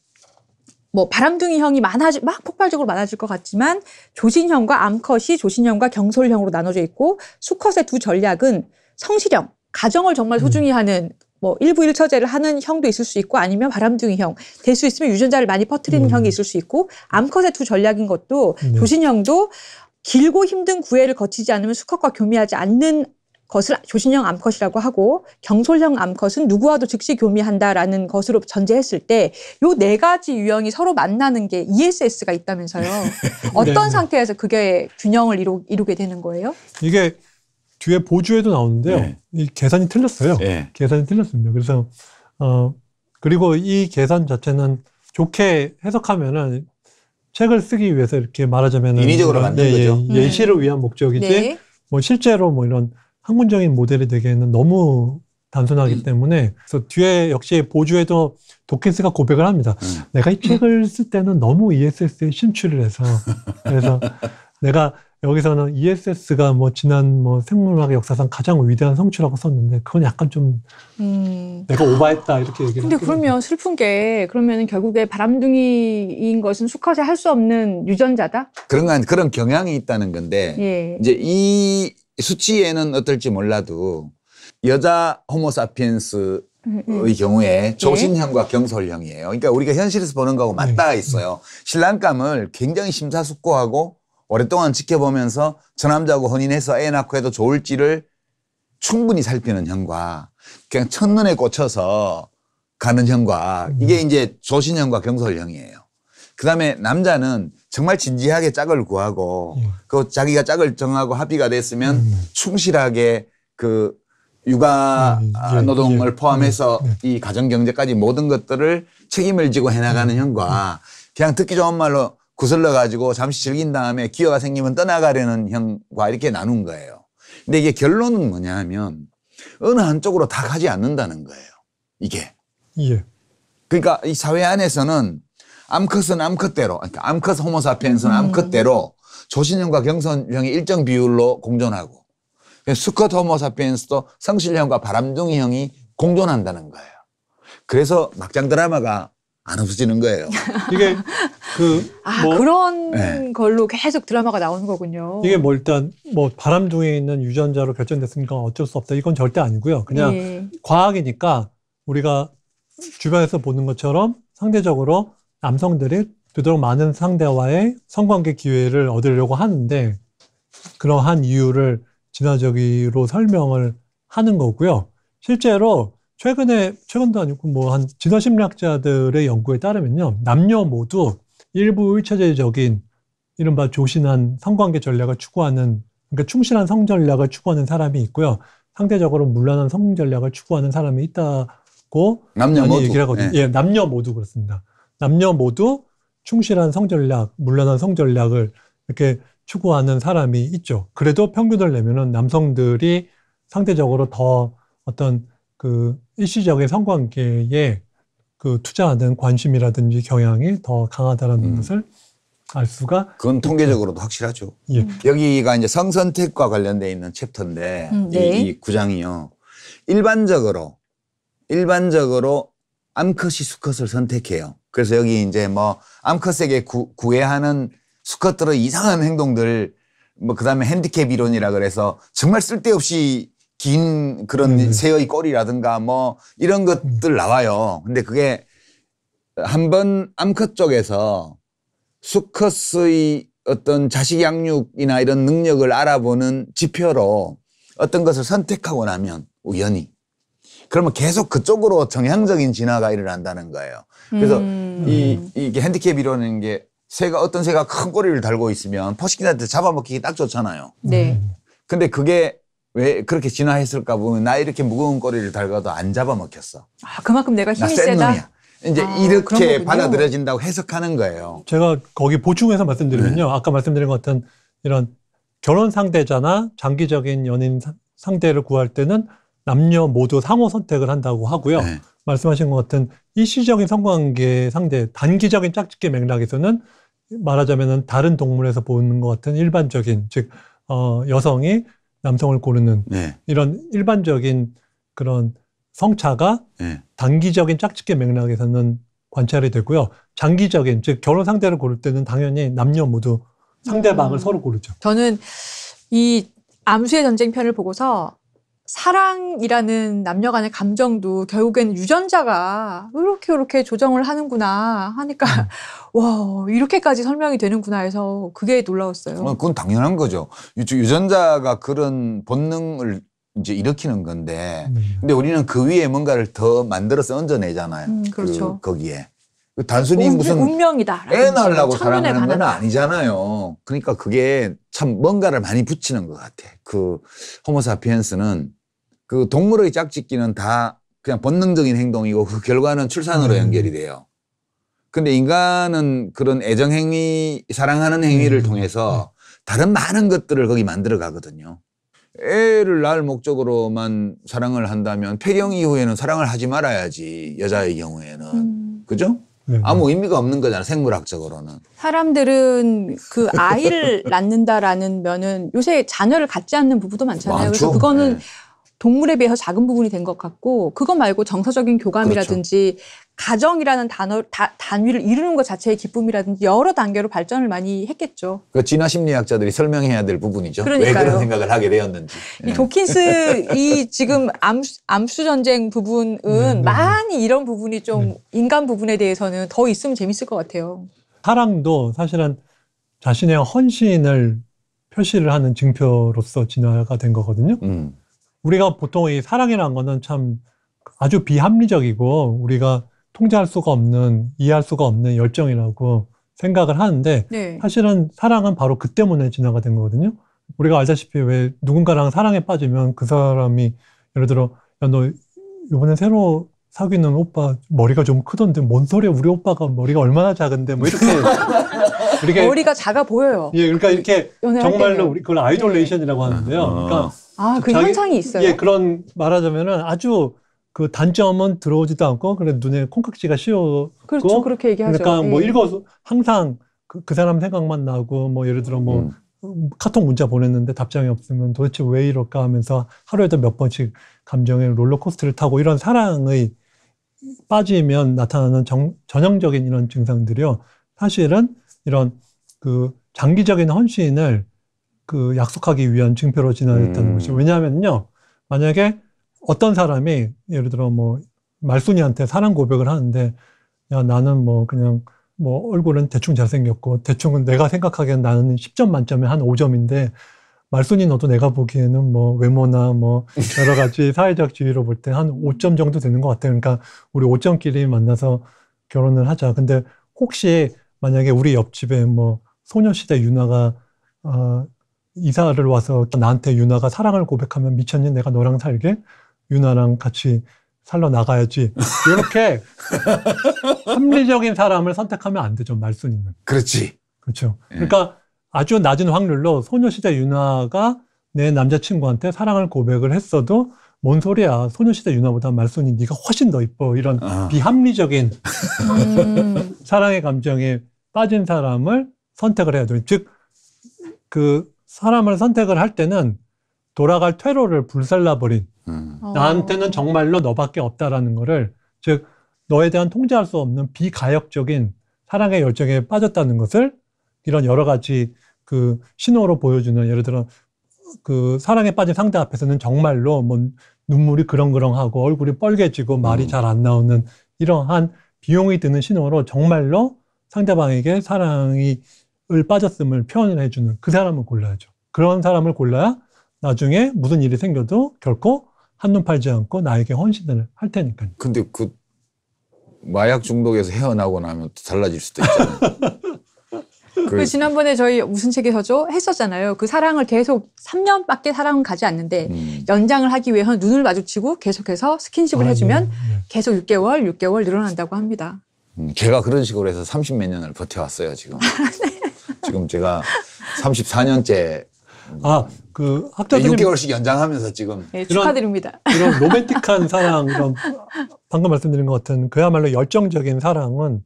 뭐 바람둥이 형이 많아지 막 폭발적으로 많아질 것 같지만 조신형과 암컷이 조신형과 경솔형으로 나눠져 있고 수컷의 두 전략은 성실형 가정을 정말 음. 소중히 하는 뭐 일부 일처제를 하는 형도 있을 수 있고 아니면 바람둥이 형 될 수 있으면 유전자를 많이 퍼뜨리는 음. 형이 있을 수 있고 암컷의 두 전략인 것도 네. 조신형도 길고 힘든 구애를 거치지 않으면 수컷과 교미하지 않는 것을 조신형 암컷이라고 하고 경솔형 암컷은 누구와도 즉시 교미한다라는 것으로 전제했을 때 요 네 가지 유형이 서로 만나는 게 ESS가 있다면서요. 어떤 네. 상태에서 그게 균형을 이루, 이루게 되는 거예요? 이게 뒤에 보조에도 나오는데요. 네. 이 계산이 틀렸어요. 네. 계산이 틀렸습니다. 그래서 어 그리고 이 계산 자체는 좋게 해석하면은 책을 쓰기 위해서 이렇게 말하자면 인위적으로 만든 예, 예 거죠. 예, 음. 예시를 위한 목적이지 네. 뭐 실제로 뭐 이런 학문적인 모델이 되기에는 너무 단순하기 음. 때문에 그래서 뒤에 역시 보주에도 도킨스가 고백을 합니다. 음. 내가 이 책을 쓸 때는 너무 ESS에 심취를 해서 그래서 내가 여기서는 ESS가 뭐 지난 뭐 생물학 역사상 가장 위대한 성취라고 썼는데 그건 약간 좀 음. 내가 오바했다 이렇게 얘기를. 근데 그러면 하 슬픈 게 그러면 결국에 바람둥이인 것은 수컷이 할수 없는 유전자다. 그런 건 그런 경향이 있다는 건데 예. 이제 이 수치에는 어떨지 몰라도 여자 호모사피엔스의 음, 음. 경우에 네. 조신형과 경솔형이에요. 그러니까 우리가 현실에서 보는 거하고 네. 맞닿아 있어요. 신랑감을 굉장히 심사숙고하고 오랫동안 지켜보면서 저 남자하고 혼인해서 애 낳고 해도 좋을지를 충분히 살피는 형과 그냥 첫눈에 꽂혀서 가는 형과 음. 이게 이제 조신형과 경솔형이에요. 그다음에 남자는 정말 진지하게 짝을 구하고 음. 그 자기가 짝을 정하고 합의가 됐으면 음. 음. 충실하게 그 육아 예, 노동을 예, 포함해서 예, 이 가정 경제까지 모든 것들을 책임을 지고 해나가는 형과 그냥 듣기 좋은 말로 구슬러 가지고 잠시 즐긴 다음에 기회가 생기면 떠나가려는 형과 이렇게 나눈 거예요. 근데 이게 결론은 뭐냐 하면 어느 한쪽으로 다 가지 않는다는 거예요. 이게. 예. 그러니까 이 사회 안에서는 암컷은 암컷대로, 그러니까 암컷 호모사피엔스는 음. 암컷대로 조신형과 경선형이 일정 비율로 공존하고 그러니까 수컷 호모사피엔스도 성실형과 바람둥이형이 공존한다는 거예요. 그래서 막장 드라마가 안 없어지는 거예요. 이게 그 아, 뭐 그런 네. 걸로 계속 드라마가 나오는 거군요. 이게 뭐 일단 뭐 바람둥이에 있는 유전자로 결정됐으니까 어쩔 수 없다. 이건 절대 아니고요. 그냥 예. 과학이니까 우리가 주변에서 보는 것처럼 상대적으로 남성들이 되도록 많은 상대와의 성관계 기회를 얻으려고 하는데 그러한 이유를 진화적으로 설명을 하는 거고요. 실제로 최근에 최근도 아니고 뭐 한 진화 심리학자들의 연구에 따르면요. 남녀 모두 일부 일체제적인 이른바 조신한 성관계 전략을 추구하는 그러니까 충실한 성 전략을 추구하는 사람이 있고요. 상대적으로 물란한 성 전략을 추구하는 사람이 있다고 남녀 모두 얘기를 하거든요. 예. 예, 남녀 모두 그렇습니다. 남녀 모두 충실한 성전략, 물러난 성전략을 이렇게 추구하는 사람이 있죠. 그래도 평균을 내면은 남성들이 상대적으로 더 어떤 그 일시적인 성관계에 그 투자하는 관심이라든지 경향이 더강하다는 음. 것을 알 수가. 그건 통계적으로도 확실하죠. 예. 음. 여기가 이제 성선택과 관련돼 있는 챕터인데 음, 네. 이, 이 구장이요. 일반적으로 일반적으로 암컷이 수컷을 선택해요. 그래서 여기 이제 뭐 암컷에게 구, 구애하는 수컷들의 이상한 행동들 뭐 그다음에 핸디캡 이론이라 그래서 정말 쓸데없이 긴 그런 네. 음. 새의 꼬리라든가 뭐 이런 것들 나와요. 근데 그게 한번 암컷 쪽에서 수컷의 어떤 자식 양육이나 이런 능력을 알아보는 지표로 어떤 것을 선택하고 나면 우연히 그러면 계속 그쪽으로 정향적인 진화가 일어난다는 거예요. 그래서 음. 이 이게 핸디캡이라는 게 새가 어떤 새가 큰 꼬리를 달고 있으면 포식자한테 잡아먹히기 딱 좋잖아요. 네. 음. 근데 그게 왜 그렇게 진화했을까 보면 나 이렇게 무거운 꼬리를 달고도 안 잡아먹혔어. 아 그만큼 내가 힘이 세다. 놈이야. 이제 아, 이렇게 받아들여진다고 해석하는 거예요. 제가 거기 보충해서 말씀드리면요. 네. 아까 말씀드린 것 같은 이런 결혼 상대자나 장기적인 연인 상대를 구할 때는 남녀 모두 상호 선택을 한다고 하고요. 네. 말씀하신 것 같은 일시적인 성관계 상대 단기적인 짝짓기 맥락에서는 말하자면은 다른 동물에서 보는 것 같은 일반적인 즉 어, 여성이 남성을 고르는 네. 이런 일반적인 그런 성차가 네. 단기적인 짝짓기 맥락에서는 관찰이 되고요. 장기적인 즉 결혼 상대를 고를 때는 당연히 남녀 모두 상대방을 음. 서로 고르죠. 저는 이 암수의 전쟁 편을 보고서 사랑이라는 남녀 간의 감정도 결국엔 유전자가 이렇게 이렇게 조정을 하는구나 하니까 음. 와 이렇게까지 설명이 되는구나 해서 그게 놀라웠어요. 어, 그건 당연한 거죠. 유전자가 그런 본능을 이제 일으키는 건데 음. 근데 우리는 그 위에 뭔가를 더 만들어서 얹어내잖아요. 음, 그렇죠. 그, 거기에 그 단순히 운, 무슨 운명이다. 애 낳으려고 사랑하는 건 아니잖아요. 그러니까 그게 참 뭔가를 많이 붙이는 것 같아. 그 호모사피엔스는 그 동물의 짝짓기는 다 그냥 본능적인 행동이고 그 결과는 출산으로 음. 연결이 돼요. 근데 인간은 그런 애정 행위, 사랑하는 행위를 음. 통해서 음. 다른 많은 것들을 거기 만들어 가거든요. 애를 낳을 목적으로만 사랑을 한다면 폐경 이후에는 사랑을 하지 말아야지 여자의 경우에는 음. 그죠? 네. 아무 의미가 없는 거잖아 생물학적으로는 사람들은 그 아이를 낳는다라는 면은 요새 자녀를 갖지 않는 부부도 많잖아요. 많죠. 그래서 그거는 네. 동물에 비해서 작은 부분이 된 것 같고 그것 말고 정서적인 교감이라든지 그렇죠. 가정이라는 단어 다, 단위를 이루는 것 자체의 기쁨이라든지 여러 단계로 발전을 많이 했겠죠. 그 진화 심리학자들이 설명해야 될 부분이죠. 그러니까요. 왜 그런 생각을 하게 되었는지. 이 예. 도킨스 이 지금 암, 암수 전쟁 부분은 음, 음, 음, 많이 이런 부분이 좀 음. 인간 부분에 대해서는 더 있으면 재밌을 것 같아요. 사랑도 사실은 자신의 헌신을 표시를 하는 증표로서 진화가 된 거거든요. 음. 우리가 보통 이 사랑이라는 거는 참 아주 비합리적이고 우리가 통제할 수가 없는 이해할 수가 없는 열정이라고 생각을 하는데 네. 사실은 사랑은 바로 그 때문에 진화가 된 거거든요. 우리가 알다시피 왜 누군가랑 사랑에 빠지면 그 사람이 예를 들어 야너 이번에 새로 사귀는 오빠 머리가 좀 크던데 뭔 소리야 우리 오빠가 머리가 얼마나 작은데 뭐 이렇게 머리가 작아 보여요. 예, 그러니까 이렇게 정말로 우리 그걸 아이돌레이션이라고 하는데요. 아. 그러니까 아, 그 자기, 현상이 있어요? 예, 그런 말하자면은 아주 그 단점은 들어오지도 않고 그래 눈에 콩깍지가 씌워고 그렇죠, 그렇게 얘기하죠. 그러니까 뭐 예. 뭐 읽어서 항상 그, 그, 사람 생각만 나고 뭐 예를 들어 뭐 음. 카톡 문자 보냈는데 답장이 없으면 도대체 왜 이럴까 하면서 하루에도 몇 번씩 감정의 롤러코스터를 타고 이런 사랑의 빠지면 나타나는 정, 전형적인 이런 증상들이요. 사실은 이런 그 장기적인 헌신을 그 약속하기 위한 증표로 지나졌다는 음. 것이 왜냐하면요, 만약에 어떤 사람이 예를 들어 뭐 말순이한테 사랑 고백을 하는데 야 나는 뭐 그냥 뭐 얼굴은 대충 잘생겼고 대충은 내가 생각하기엔 나는 10점 만점에 한 5점인데 말순이 너도 내가 보기에는 뭐 외모나 뭐 여러 가지 사회적 지위로 볼 때 한 5점 정도 되는 것 같아요. 그러니까 우리 5점끼리 만나서 결혼을 하자. 근데 혹시 만약에 우리 옆집에 뭐 소녀시대 윤아가 어, 이사를 와서 나한테 유나가 사랑을 고백하면 미쳤니? 내가 너랑 살게? 유나랑 같이 살러 나가야지. 이렇게 합리적인 사람을 선택하면 안 되죠, 말순이는. 그렇지. 그렇죠. 예. 그러니까 아주 낮은 확률로 소녀시대 유나가 내 남자친구한테 사랑을 고백을 했어도 뭔 소리야. 소녀시대 유나보다 말순이 네가 훨씬 더 이뻐. 이런 아. 비합리적인 음. 사랑의 감정에 빠진 사람을 선택을 해야 돼요. 즉, 그 사람을 선택을 할 때는 돌아갈 퇴로를 불살라버린 음. 어. 나한테는 정말로 너밖에 없다라는 거를 즉 너에 대한 통제할 수 없는 비가역적인 사랑의 열정에 빠졌다는 것을 이런 여러 가지 그 신호로 보여주는 예를 들어 그 사랑에 빠진 상대 앞에서는 정말로 뭐 눈물이 그렁그렁하고 얼굴이 뻘개지고 말이 음. 잘안 나오는 이러한 비용이 드는 신호로 정말로 상대방에게 사랑이 을 빠졌음을 표현을 해주는 그 사람을 골라야죠. 그런 사람을 골라야 나중에 무슨 일이 생겨도 결코 한눈 팔지 않고 나에게 헌신을 할 테니까요. 근데 그 마약 중독에서 헤어나고 나면 달라질 수도 있잖아요. 그, 그 지난번에 저희 무슨 책에서죠 했었잖아요. 그 사랑을 계속 3년밖에 사랑은 가지 않는데 음. 연장을 하기 위해서 눈을 마주치고 계속해서 스킨십을 아, 해주면 네, 네. 계속 6개월, 6개월 늘어난다고 합니다. 음, 제가 그런 식으로 해서 30 몇 년을 버텨왔어요 지금. 네. 지금 제가 34년째 아, 그학자들 6개월씩 연장하면서 지금 네, 축하드립니다. 이런, 이런 로맨틱한 사랑, 이런 방금 말씀드린 것 같은 그야말로 열정적인 사랑은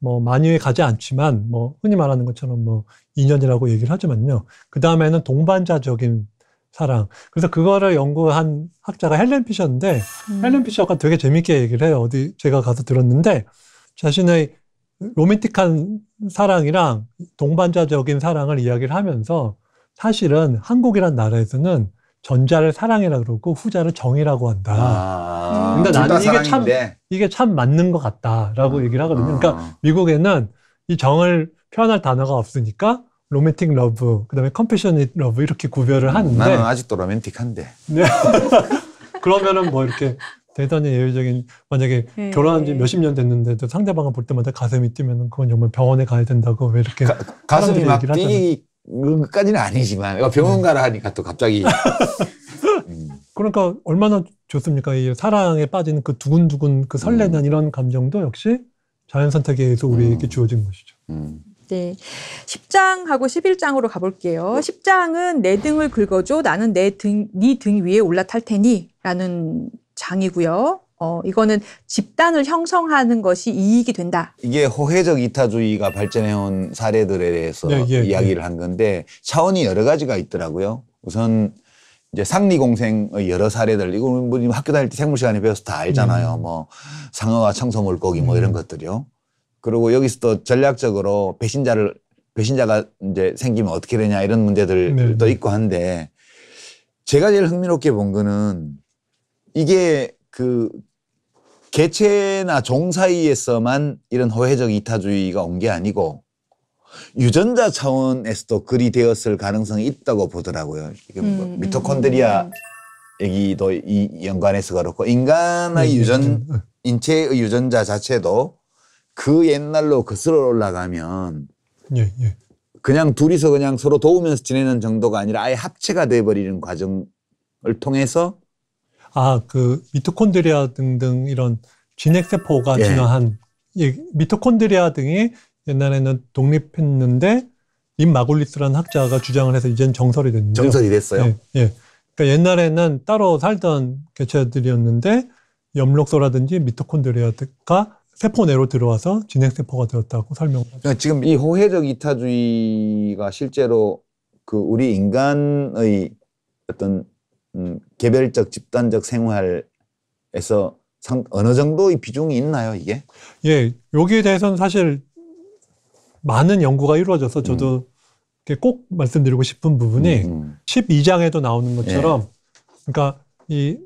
뭐 만유에 가지 않지만 뭐 흔히 말하는 것처럼 뭐 인연이라고 얘기를 하지만요. 그 다음에는 동반자적인 사랑. 그래서 그거를 연구한 학자가 헬렌 피셔인데 음. 헬렌 피셔가 되게 재밌게 얘기를 해요. 어디 제가 가서 들었는데 자신의 로맨틱한 사랑이랑 동반자적인 사랑을 이야기를 하면서 사실은 한국이란 나라에서는 전자를 사랑이라 그러고 후자를 정이라고 한다. 아, 근데 그러니까 나는 이게 사랑인데. 참 이게 참 맞는 것 같다라고 아, 얘기를 하거든요. 아. 그러니까 아. 미국에는 이 정을 표현할 단어가 없으니까 로맨틱 러브, 그다음에 컴패셔닛 러브 이렇게 구별을 음, 하는데 나는 아직도 로맨틱한데. 네. 그러면은 뭐 이렇게 대단히 예외적인 만약에 네. 결혼한 지 몇십 년 됐는데도 상대방을 볼 때마다 가슴이 뛰면 그건 정말 병원에 가야 된다고 왜 이렇게 가, 슴이막 뛰기까지는 아니지만 그러 어, 병원 가라 하니까 또 갑자기 그러니까 얼마나 좋습니까 이 사랑에 빠진 그 두근두근 그 설레는 음. 이런 감정도 역시 자연 선택에 의해서 우리에게 음. 주어진 것이죠. 음. 네. 10장하고 11장으로 가볼게요. 10장은 내 등을 긁어줘. 나는 내 등, 네 등 위에 올라탈 테니. 라는 장이고요. 어, 이거는 집단을 형성하는 것이 이익이 된다. 이게 호혜적 이타주의가 발전해온 사례들에 대해서 네, 예, 이야기를 예. 한 건데 차원이 여러 가지가 있더라고요. 우선 이제 상리공생의 여러 사례들 이거는 뭐 학교 다닐 때 생물 시간에 배워서 다 알잖아요. 음. 뭐 상어와 청소물고기 뭐 이런 음. 것들이요. 그리고 여기서 또 전략적으로 배신자를 배신자가 이제 생기면 어떻게 되냐 이런 문제들도 네. 네. 있고 한데 제가 제일 흥미롭게 본 거는 이게 그 개체나 종 사이에서만 이런 허해적 이타주의가 온 게 아니고 유전자 차원에서도 그리 되었을 가능성이 있다고 보더라고요. 이게 뭐 음, 미토콘드리아 음. 얘기도 이 연관해서 그렇고 인간의 음, 유전 인체의 유전자 자체도 그 옛날로 거슬러 올라가면 예, 예. 그냥 둘이서 그냥 서로 도우면서 지내는 정도가 아니라 아예 합체가 돼버리는 과정을 통해서 아, 그 미토콘드리아 등등 이런 진핵세포가 예. 진화한 예, 미토콘드리아 등이 옛날에는 독립했는데 임 마골리스라는 학자가 주장을 해서 이제는 정설이 됐는데 정설이 됐어요. 예. 예. 그러니까 옛날에는 따로 살던 개체들이었는데 염록소라든지 미토콘드리아가 세포 내로 들어와서 진핵세포가 되었다고 설명을 그러니까 지금 이 호혜적 이타주의가 실제로 그 우리 인간의 어떤 음, 개별적 집단적 생활에서 상, 어느 정도의 비중이 있나요 이게? 예, 여기에 대해서는 사실 많은 연구가 이루어져서 저도 음. 꼭 말씀드리고 싶은 부분이 음. 12장에도 음. 나오는 예. 것처럼 예. 그러니까 이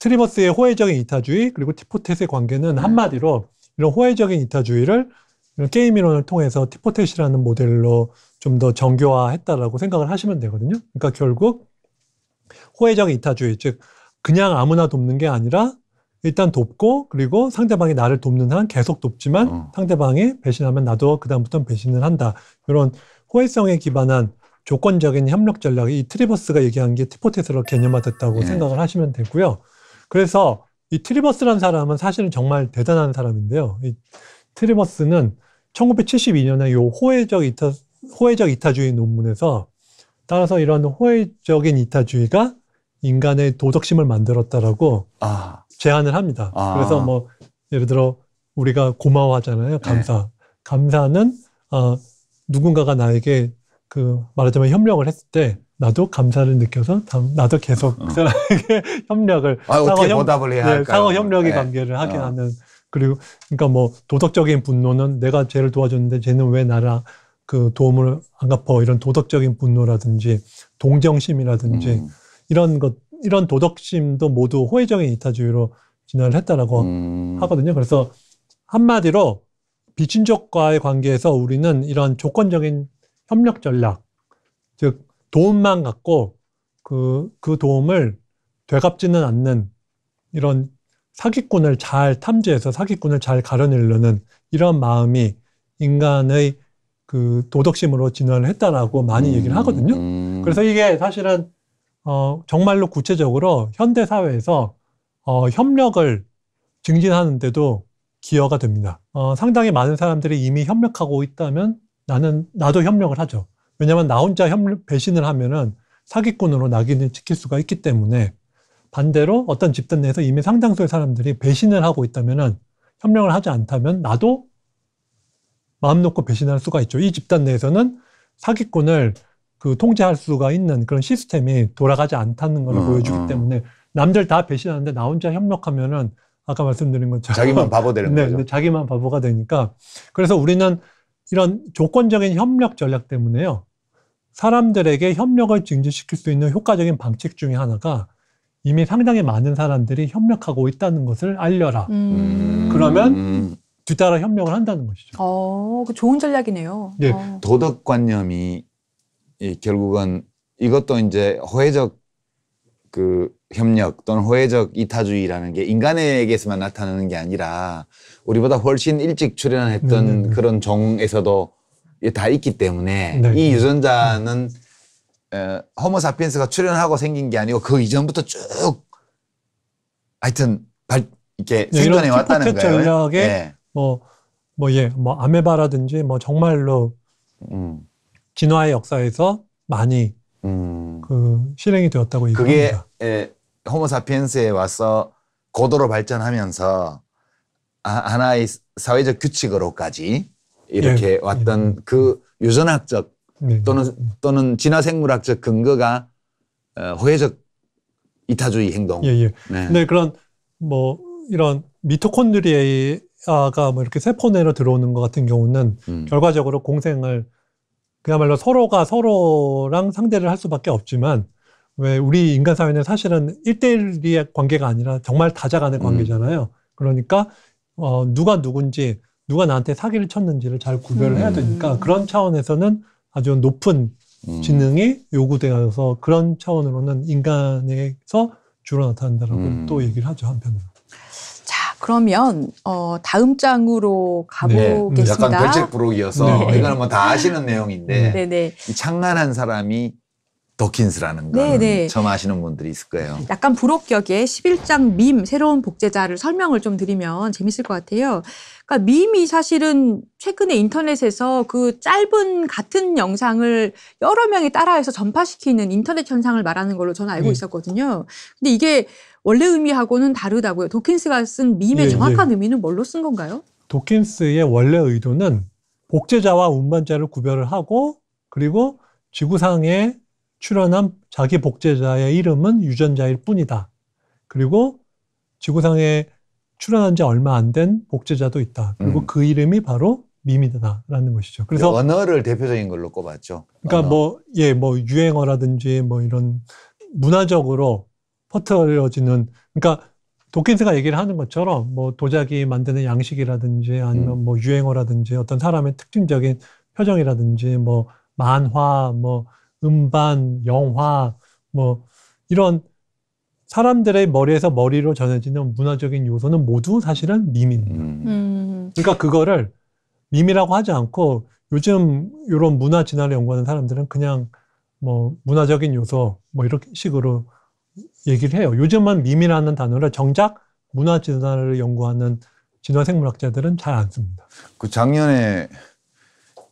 트리머스의 호혜적인 이타주의 그리고 티포텟의 관계는 음. 한마디로 이런 호혜적인 이타주의를 이런 게임 이론을 통해서 티포텟이라는 모델로 좀 더 정교화했다라고 생각을 하시면 되거든요. 그러니까 결국 호혜적 이타주의, 즉 그냥 아무나 돕는 게 아니라 일단 돕고 그리고 상대방이 나를 돕는 한 계속 돕지만 어. 상대방이 배신하면 나도 그다음부터는 배신을 한다. 이런 호혜성에 기반한 조건적인 협력 전략이 이 트리버스가 얘기한 게 티포테스로 개념화됐다고 예. 생각을 하시면 되고요. 그래서 이 트리버스라는 사람은 사실은 정말 대단한 사람인데요. 이 트리버스는 1972년에 요 호혜적 이타 호혜적 이타주의 논문에서 따라서 이런 호혜적인 이타주의가 인간의 도덕심을 만들었다라고 아. 제안을 합니다. 아. 그래서 뭐 예를 들어 우리가 고마워하잖아요. 네. 감사. 네. 감사는 어, 누군가가 나에게 그 말하자면 협력을 했을 때 나도 감사를 느껴서 나도 계속 그 사람에게 협력을 아, 상호 협, 답을 해야 네, 상호 협력의 네. 관계를 하게 어. 하는 그리고 그러니까 뭐 도덕적인 분노는 내가 쟤를 도와줬는데 쟤는 왜 나라 그 도움을 안 갚어 이런 도덕적인 분노라든지 동정심이라든지 음. 이런 것 이런 도덕심도 모두 호혜적인 이타주의로 진화를 했다라고 음. 하거든요. 그래서 한마디로 비친족과의 관계에서 우리는 이런 조건적인 협력 전략, 즉 도움만 갖고 그, 그 도움을 되갚지는 않는 이런 사기꾼을 잘 탐지해서 사기꾼을 잘 가려내려는 이런 마음이 인간의 그 도덕심으로 진화를 했다라고 많이 음. 얘기를 하거든요. 음. 그래서 이게 사실은 어, 정말로 구체적으로 현대 사회에서 어, 협력을 증진하는데도 기여가 됩니다. 어, 상당히 많은 사람들이 이미 협력하고 있다면 나는 나도 협력을 하죠. 왜냐하면 나 혼자 협력, 배신을 하면은 사기꾼으로 낙인을 찍힐 수가 있기 때문에 반대로 어떤 집단 내에서 이미 상당수의 사람들이 배신을 하고 있다면은 협력을 하지 않다면 나도 마음 놓고 배신할 수가 있죠. 이 집단 내에서는 사기꾼을 그 통제할 수가 있는 그런 시스템이 돌아가지 않다는 걸 음, 보여주기 음. 때문에 남들 다 배신하는데 나 혼자 협력하면은 아까 말씀드린 것처럼 자기만 바보 되는 네, 거죠. 자기만 바보가 되니까 그래서 우리는 이런 조건적인 협력 전략 때문에요. 사람들에게 협력을 증진시킬 수 있는 효과적인 방책 중의 하나가 이미 상당히 많은 사람들이 협력하고 있다는 것을 알려라. 음. 그러면 뒤따라 협력을 한다는 것이죠. 어, 그 좋은 전략이네요. 예. 어. 도덕관념이 이 결국은 이것도 이제 호혜적 그 협력 또는 호혜적 이타주의라는 게 인간에게서만 나타나는 게 아니라 우리보다 훨씬 일찍 출현했던 네, 네, 네. 그런 종에서도 다 있기 때문에 네. 이 유전자는 에, 호모 사피엔스가 출현하고 생긴 게 아니고 그 이전부터 쭉 하여튼 발, 이렇게 네, 생존해 왔다는 거예요. 전략에 예. 뭐 뭐예뭐 예, 뭐 아메바라든지 뭐 정말로 음. 진화의 역사에서 많이 음. 그 실행이 되었다고 그게 얘기합니다. 에, 호모사피엔스에 와서 고도로 발전하면서 아, 하나의 사회적 규칙으로까지 이렇게 예. 왔던 예. 그 유전학적 예. 또는 또는 진화생물학적 근거가 어, 호혜적 이타주의 행동. 예, 예. 네. 근 그런 뭐 이런 미토콘드리아가 뭐 이렇게 세포 내로 들어오는 것 같은 경우는 음. 결과적으로 공생을 그야말로 서로가 서로랑 상대를 할 수밖에 없지만 왜 우리 인간 사회는 사실은 일대일의 관계가 아니라 정말 다자간의 음. 관계잖아요. 음. 그러니까 어 누가 누군지 누가 나한테 사기를 쳤는지를 잘 구별을 음. 해야 되니까 그런 차원에서는 아주 높은 음. 지능이 요구되어서 그런 차원으로는 인간에서 주로 나타난다라고 음. 또 얘기를 하죠 한편으로. 그러면 어, 다음 장으로 가보겠습니다. 네. 음, 약간 별책 부록이어서 네. 이거뭐다 아시는 내용인데 네네. 음, 네. 이 창란한 사람이 도킨스라는 건 네, 네. 처음 아시는 분들이 있을 거예요. 약간 부록격의 11장 밈 새로운 복제자를 설명을 좀 드리면 재밌을 것 같아요. 그러니까 밈이 사실은 최근에 인터넷에서 그 짧은 같은 영상을 여러 명이 따라해서 전파시키는 인터넷 현상을 말하는 걸로 저는 알고 있었거든요. 근데 이게 원래 의미하고는 다르다고요. 도킨스가 쓴 밈의 예, 정확한 예. 의미는 뭘로 쓴 건가요? 도킨스의 원래 의도는 복제자와 운반자를 구별을 하고 그리고 지구상에 출현한 자기 복제자의 이름은 유전자일 뿐이다. 그리고 지구상에 출현한 지 얼마 안 된 복제자도 있다. 그리고 음. 그 이름이 바로 밈이다라는 것이죠. 그래서 그 언어를 대표적인 걸로 꼽았죠. 그러니까 뭐예뭐 예, 뭐 유행어라든지 뭐 이런 문화적으로 퍼트려지는 그러니까 도킨스가 얘기를 하는 것처럼 뭐 도자기 만드는 양식이라든지 아니면 음. 뭐 유행어라든지 어떤 사람의 특징적인 표정이라든지 뭐 만화 뭐 음반 영화 뭐 이런 사람들의 머리에서 머리로 전해지는 문화적인 요소는 모두 사실은 밈입니다. 음. 음. 그러니까 그거를 밈이라고 하지 않고 요즘 이런 문화 진화를 연구하는 사람들은 그냥 뭐 문화적인 요소 뭐이렇게 식으로 얘기를 해요. 요즘은 미미라는 단어를 정작 문화 진화를 연구하는 진화생물학자들은 잘 안 씁니다. 그 작년에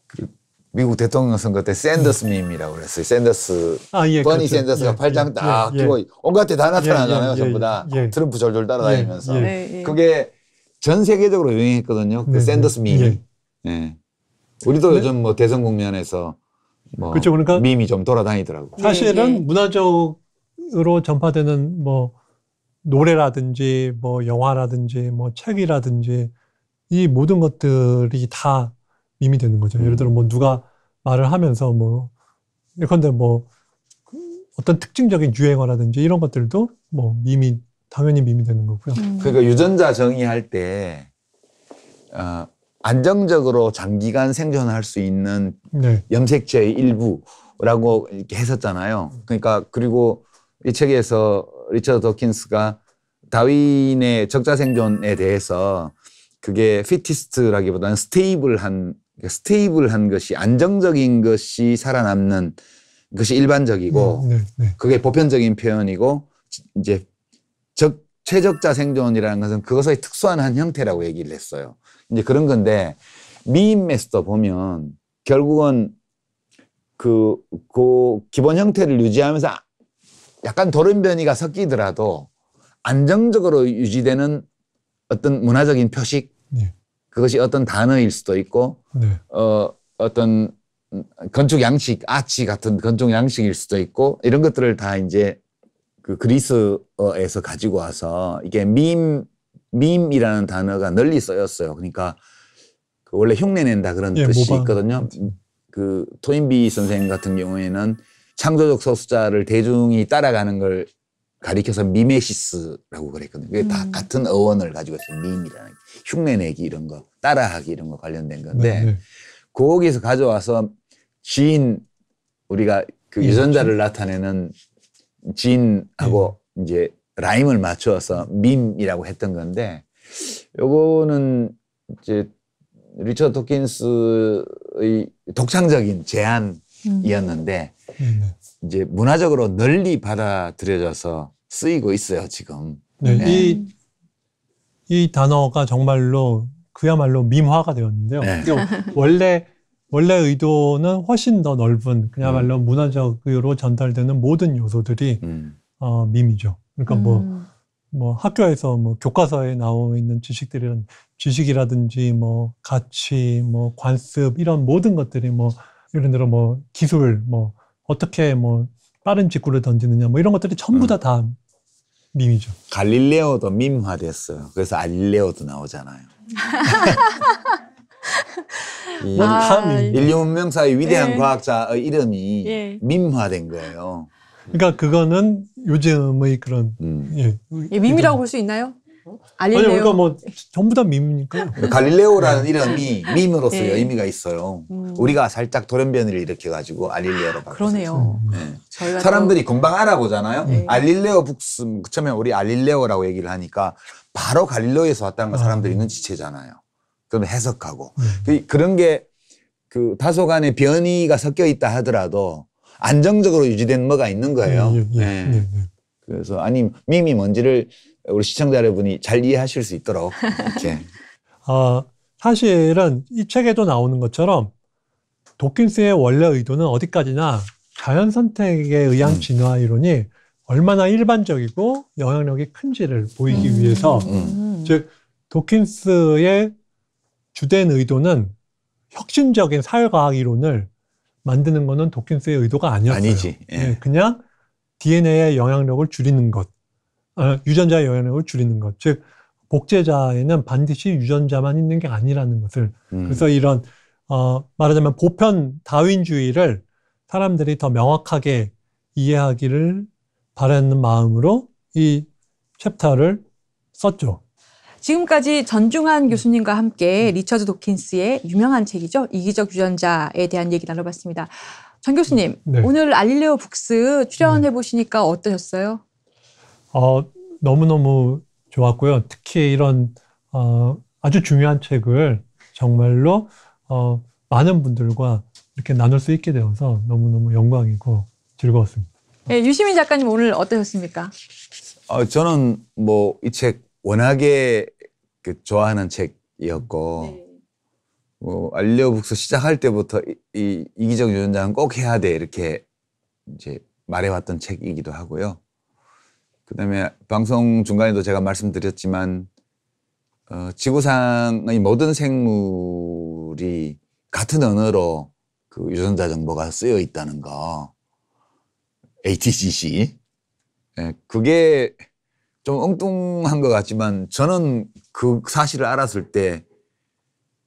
그 미국 대통령 선거 때 샌더스 밈이라고 네. 그랬어요. 샌더스, 아, 예, 버니 그렇죠. 샌더스가 예, 팔짱 예, 딱 예, 예, 끼고 온갖 데다 예, 나타나잖아요. 전부 다 트럼프 졸졸 따라다니면서 네, 그게 전 세계적으로 유행했거든요. 그 네, 샌더스 밈이. 네. 우리도 네. 요즘 뭐 대선 국면에서 뭐 그렇죠. 그러니까 밈이 좀돌아다니더라고 사실은 문화적 음악으로 전파되는 뭐 노래라든지 뭐 영화라든지 뭐 책이라든지 이 모든 것들이 다 밈이 되는 거죠. 예를 들어 뭐 음. 누가 말을 하면서 뭐 예컨대 뭐 어떤 특징적인 유행어라든지 이런 것들도 뭐 밈이 당연히 밈이 되는 거고요. 음. 그러니까 유전자 정의할 때 어, 안정적으로 장기간 생존할 수 있는 네. 염색체의 일부라고 이렇게 했었잖아요. 그러니까 그리고 이 책에서 리처드 도킨스가 다윈의 적자 생존에 대해서 그게 피티스트라기보다는 스테이블한 그러니까 스테이블한 것이 안정적인 것이 살아남는 것이 일반적이고 음, 네, 네. 그게 보편적인 표현이고 이제 적 최적자 생존이라는 것은 그것의 특수한 한 형태라고 얘기를 했어요. 이제 그런 건데 미인에스터 보면 결국은 그, 그 기본 형태를 유지하면서 약간 도른 변이가 섞이더라도 안정적으로 유지되는 어떤 문화적인 표식 네. 그것이 어떤 단어일 수도 있고 네. 어, 어떤 건축 양식 아치 같은 건축 양식일 수도 있고 이런 것들을 다 이제 그 그리스에서 가지고 와서 이게 밈 밈이라는 단어가 널리 쓰였어요. 그러니까 그 원래 흉내낸다 그런 예, 뜻이 모방. 있거든요. 그 토인비 선생 같은 경우에는 창조적 서수자를 대중이 따라가는 걸 가리켜서 미메시스라고 그랬거든요. 그게 음. 다 같은 어원을 가지고 있어요. 밈이라는 흉내내기 이런 거, 따라하기 이런 거 관련된 건데 네. 네. 거기서 가져와서 지인 우리가 그 네. 유전자를 나타내는 지인하고 네. 이제 라임을 맞추어서 밈이라고 했던 건데 요거는 이제 리처드 도킨스의 독창적인 제안 음. 이었는데 음. 이제 문화적으로 널리 받아들여져서 쓰이고 있어요 지금. 네, 네. 이, 이 단어가 정말로 그야말로 민화가 되었는데요. 네. 원래 원래 의도는 훨씬 더 넓은 그야말로 음. 문화적으로 전달되는 모든 요소들이 음. 어, 밈이죠. 그러니까 뭐뭐 음. 뭐 학교에서 뭐 교과서에 나와 있는 지식들이란 지식이라든지 뭐 가치 뭐 관습 이런 모든 것들이 뭐 예를 들어 뭐 기술, 뭐 어떻게 뭐 빠른 직구를 던지느냐 뭐 이런 것들이 전부 다다 음. 밈이죠. 갈릴레오도 밈화됐어요. 그래서 알릴레오도 나오잖아요. 아, 인류 문명사의 위대한 예. 네. 과학자의 이름이 예. 밈화된 거예요. 그러니까 그거는 요즘의 그런 음. 예. 예, 밈이라고 볼 수 있나요? 아니요, 그러니까 뭐 전부 다 밈이니까. 갈릴레오라는 네. 이름이 밈으로서의 네. 의미가 있어요. 음. 우리가 살짝 돌연변이를 일으켜 가지고 알릴레오로 바꿨어요. 그러네요. 네. 사람들이 또... 금방 알아보잖아요. 네. 알릴레오 북스 처음에 우리 알릴레오라고 얘기를 하니까 바로 갈릴레오에서 왔다는 걸 아. 사람들이 아. 눈치채잖아요. 그럼 해석하고 음. 그런 게 그 다소간의 변이가 섞여 있다 하더라도 안정적으로 유지된 뭐가 있는 거예요. 네. 네 그래서 아니 밈이 뭔지를 우리 시청자 여러분이 잘 이해하실 수 있도록 이렇게. 어, 사실은 이 책에도 나오는 것처럼 도킨스의 원래 의도는 어디까지나 자연 선택에 의한 음. 진화 이론이 얼마나 일반적이고 영향력이 큰지를 보이기 음. 위해서 음. 음. 즉 도킨스의 주된 의도는 혁신적인 사회과학 이론을 만드는 거는 도킨스의 의도가 아니었어요. 아니지. 예. 예 그냥 DNA의 영향력을 줄이는 것. 어, 유전자의 영향력을 줄이는 것. 즉, 복제자에는 반드시 유전자만 있는 게 아니라는 것을. 음. 그래서 이런, 어, 말하자면 보편 다윈주의를 사람들이 더 명확하게 이해하기를 바라는 마음으로 이 챕터를 썼죠. 지금까지 전중환 교수님과 함께 음. 리처드 도킨스의 유명한 책이죠. 이기적 유전자에 대한 얘기 나눠봤습니다. 전 교수님, 네. 오늘 알릴레오 북스 출연해 네. 보시니까 어떠셨어요? 어, 너무너무 좋았고요. 특히 이런 어, 아주 중요한 책을 정말로 어, 많은 분들과 이렇게 나눌 수 있게 되어서 너무너무 영광이고 즐거웠습니다. 네, 유시민 작가님 오늘 어떠셨습니까? 어, 저는 뭐 이 책 워낙에 그 좋아하는 책이었고 네. 뭐 알려북서 시작할 때부터 이, 이 이기적 유전자는 꼭 해야 돼 이렇게 이제 말해왔던 책이기도 하고요. 그다음에 방송 중간에도 제가 말씀드렸지만 어, 지구상의 모든 생물이 같은 언어로 그 유전자 정보가 쓰여 있다는 거 a t c c 예, 그게 좀 엉뚱한 것 같지만 저는 그 사실을 알았을 때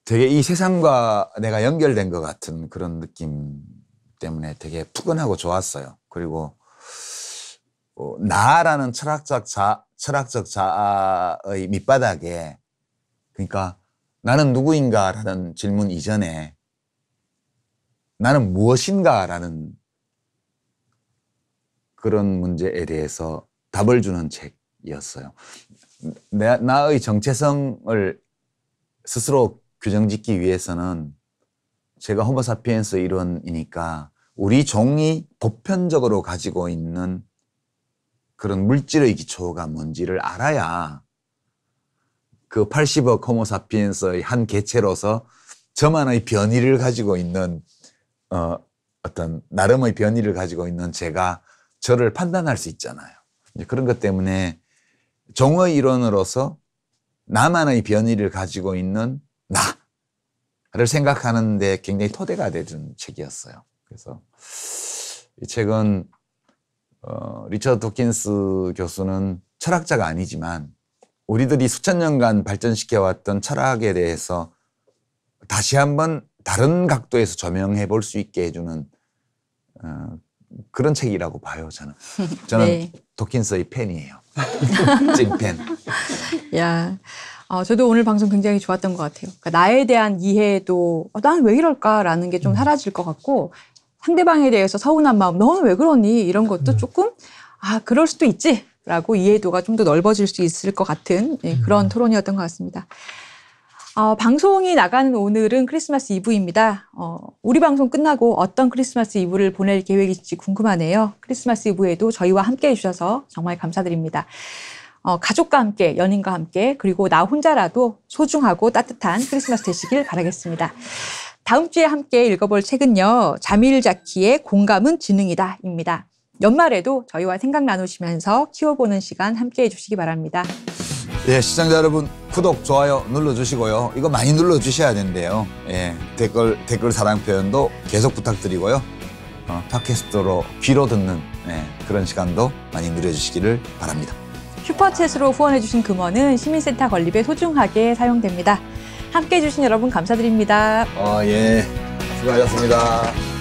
되게 이 세상과 내가 연결된 것 같은 그런 느낌 때문에 되게 푸근하고 좋았어요. 그리고 어, 나라는 철학적 자 철학적 자의 밑바닥에 그러니까 나는 누구인가라는 질문 이전에 나는 무엇인가라는 그런 문제에 대해서 답을 주는 책이었어요. 내, 나의 정체성을 스스로 규정짓기 위해서는 제가 호모사피엔스 이론이니까 우리 종이 보편적으로 가지고 있는 그런 물질의 기초가 뭔지를 알아야 그 80억 호모사피엔스의 한 개체로서 저만의 변이를 가지고 있는 어, 어떤 나름의 변이를 가지고 있는 제가 저를 판단할 수 있잖아요. 그런 것 때문에 종의 이론으로서 나만의 변이를 가지고 있는 나를 생각하는데 굉장히 토대가 되는 책이었어요. 그래서 이 책은 어, 리처드 도킨스 교수는 철학자가 아니지만 우리들이 수천 년간 발전시켜왔던 철학에 대해서 다시 한번 다른 각도에서 조명해 볼 수 있게 해주는 어, 그런 책이라고 봐요 저는. 저는 네. 도킨스의 팬이에요. 찐팬. 야, 어, 저도 오늘 방송 굉장히 좋았던 것 같아요. 그러니까 나에 대한 이해도 어, 난왜 이럴까라는 게좀 음. 사라질 것 같고 상대방에 대해서 서운한 마음, 너는 왜 그러니? 이런 것도 네. 조금, 아, 그럴 수도 있지. 라고 이해도가 좀 더 넓어질 수 있을 것 같은 예, 그런 음. 토론이었던 것 같습니다. 어, 방송이 나가는 오늘은 크리스마스 이브입니다. 어, 우리 방송 끝나고 어떤 크리스마스 이브를 보낼 계획일지 궁금하네요. 크리스마스 이브에도 저희와 함께 해주셔서 정말 감사드립니다. 어, 가족과 함께, 연인과 함께, 그리고 나 혼자라도 소중하고 따뜻한 크리스마스 되시길 바라겠습니다. 다음 주에 함께 읽어볼 책은요. 자밀 자키의 공감은 지능이다입니다. 연말에도 저희와 생각 나누시면서 키워보는 시간 함께 해주시기 바랍니다. 예, 시청자 여러분 구독, 좋아요 눌러주시고요. 이거 많이 눌러주셔야 되는데요 예, 댓글, 댓글 사랑 표현도 계속 부탁드리고요. 어, 팟캐스트로 귀로 듣는 예, 그런 시간도 많이 누려주시기를 바랍니다. 슈퍼챗으로 후원해주신 금원은 시민센터 건립에 소중하게 사용됩니다. 함께해 주신 여러분 감사드립니다. 아 예, 수고하셨습니다.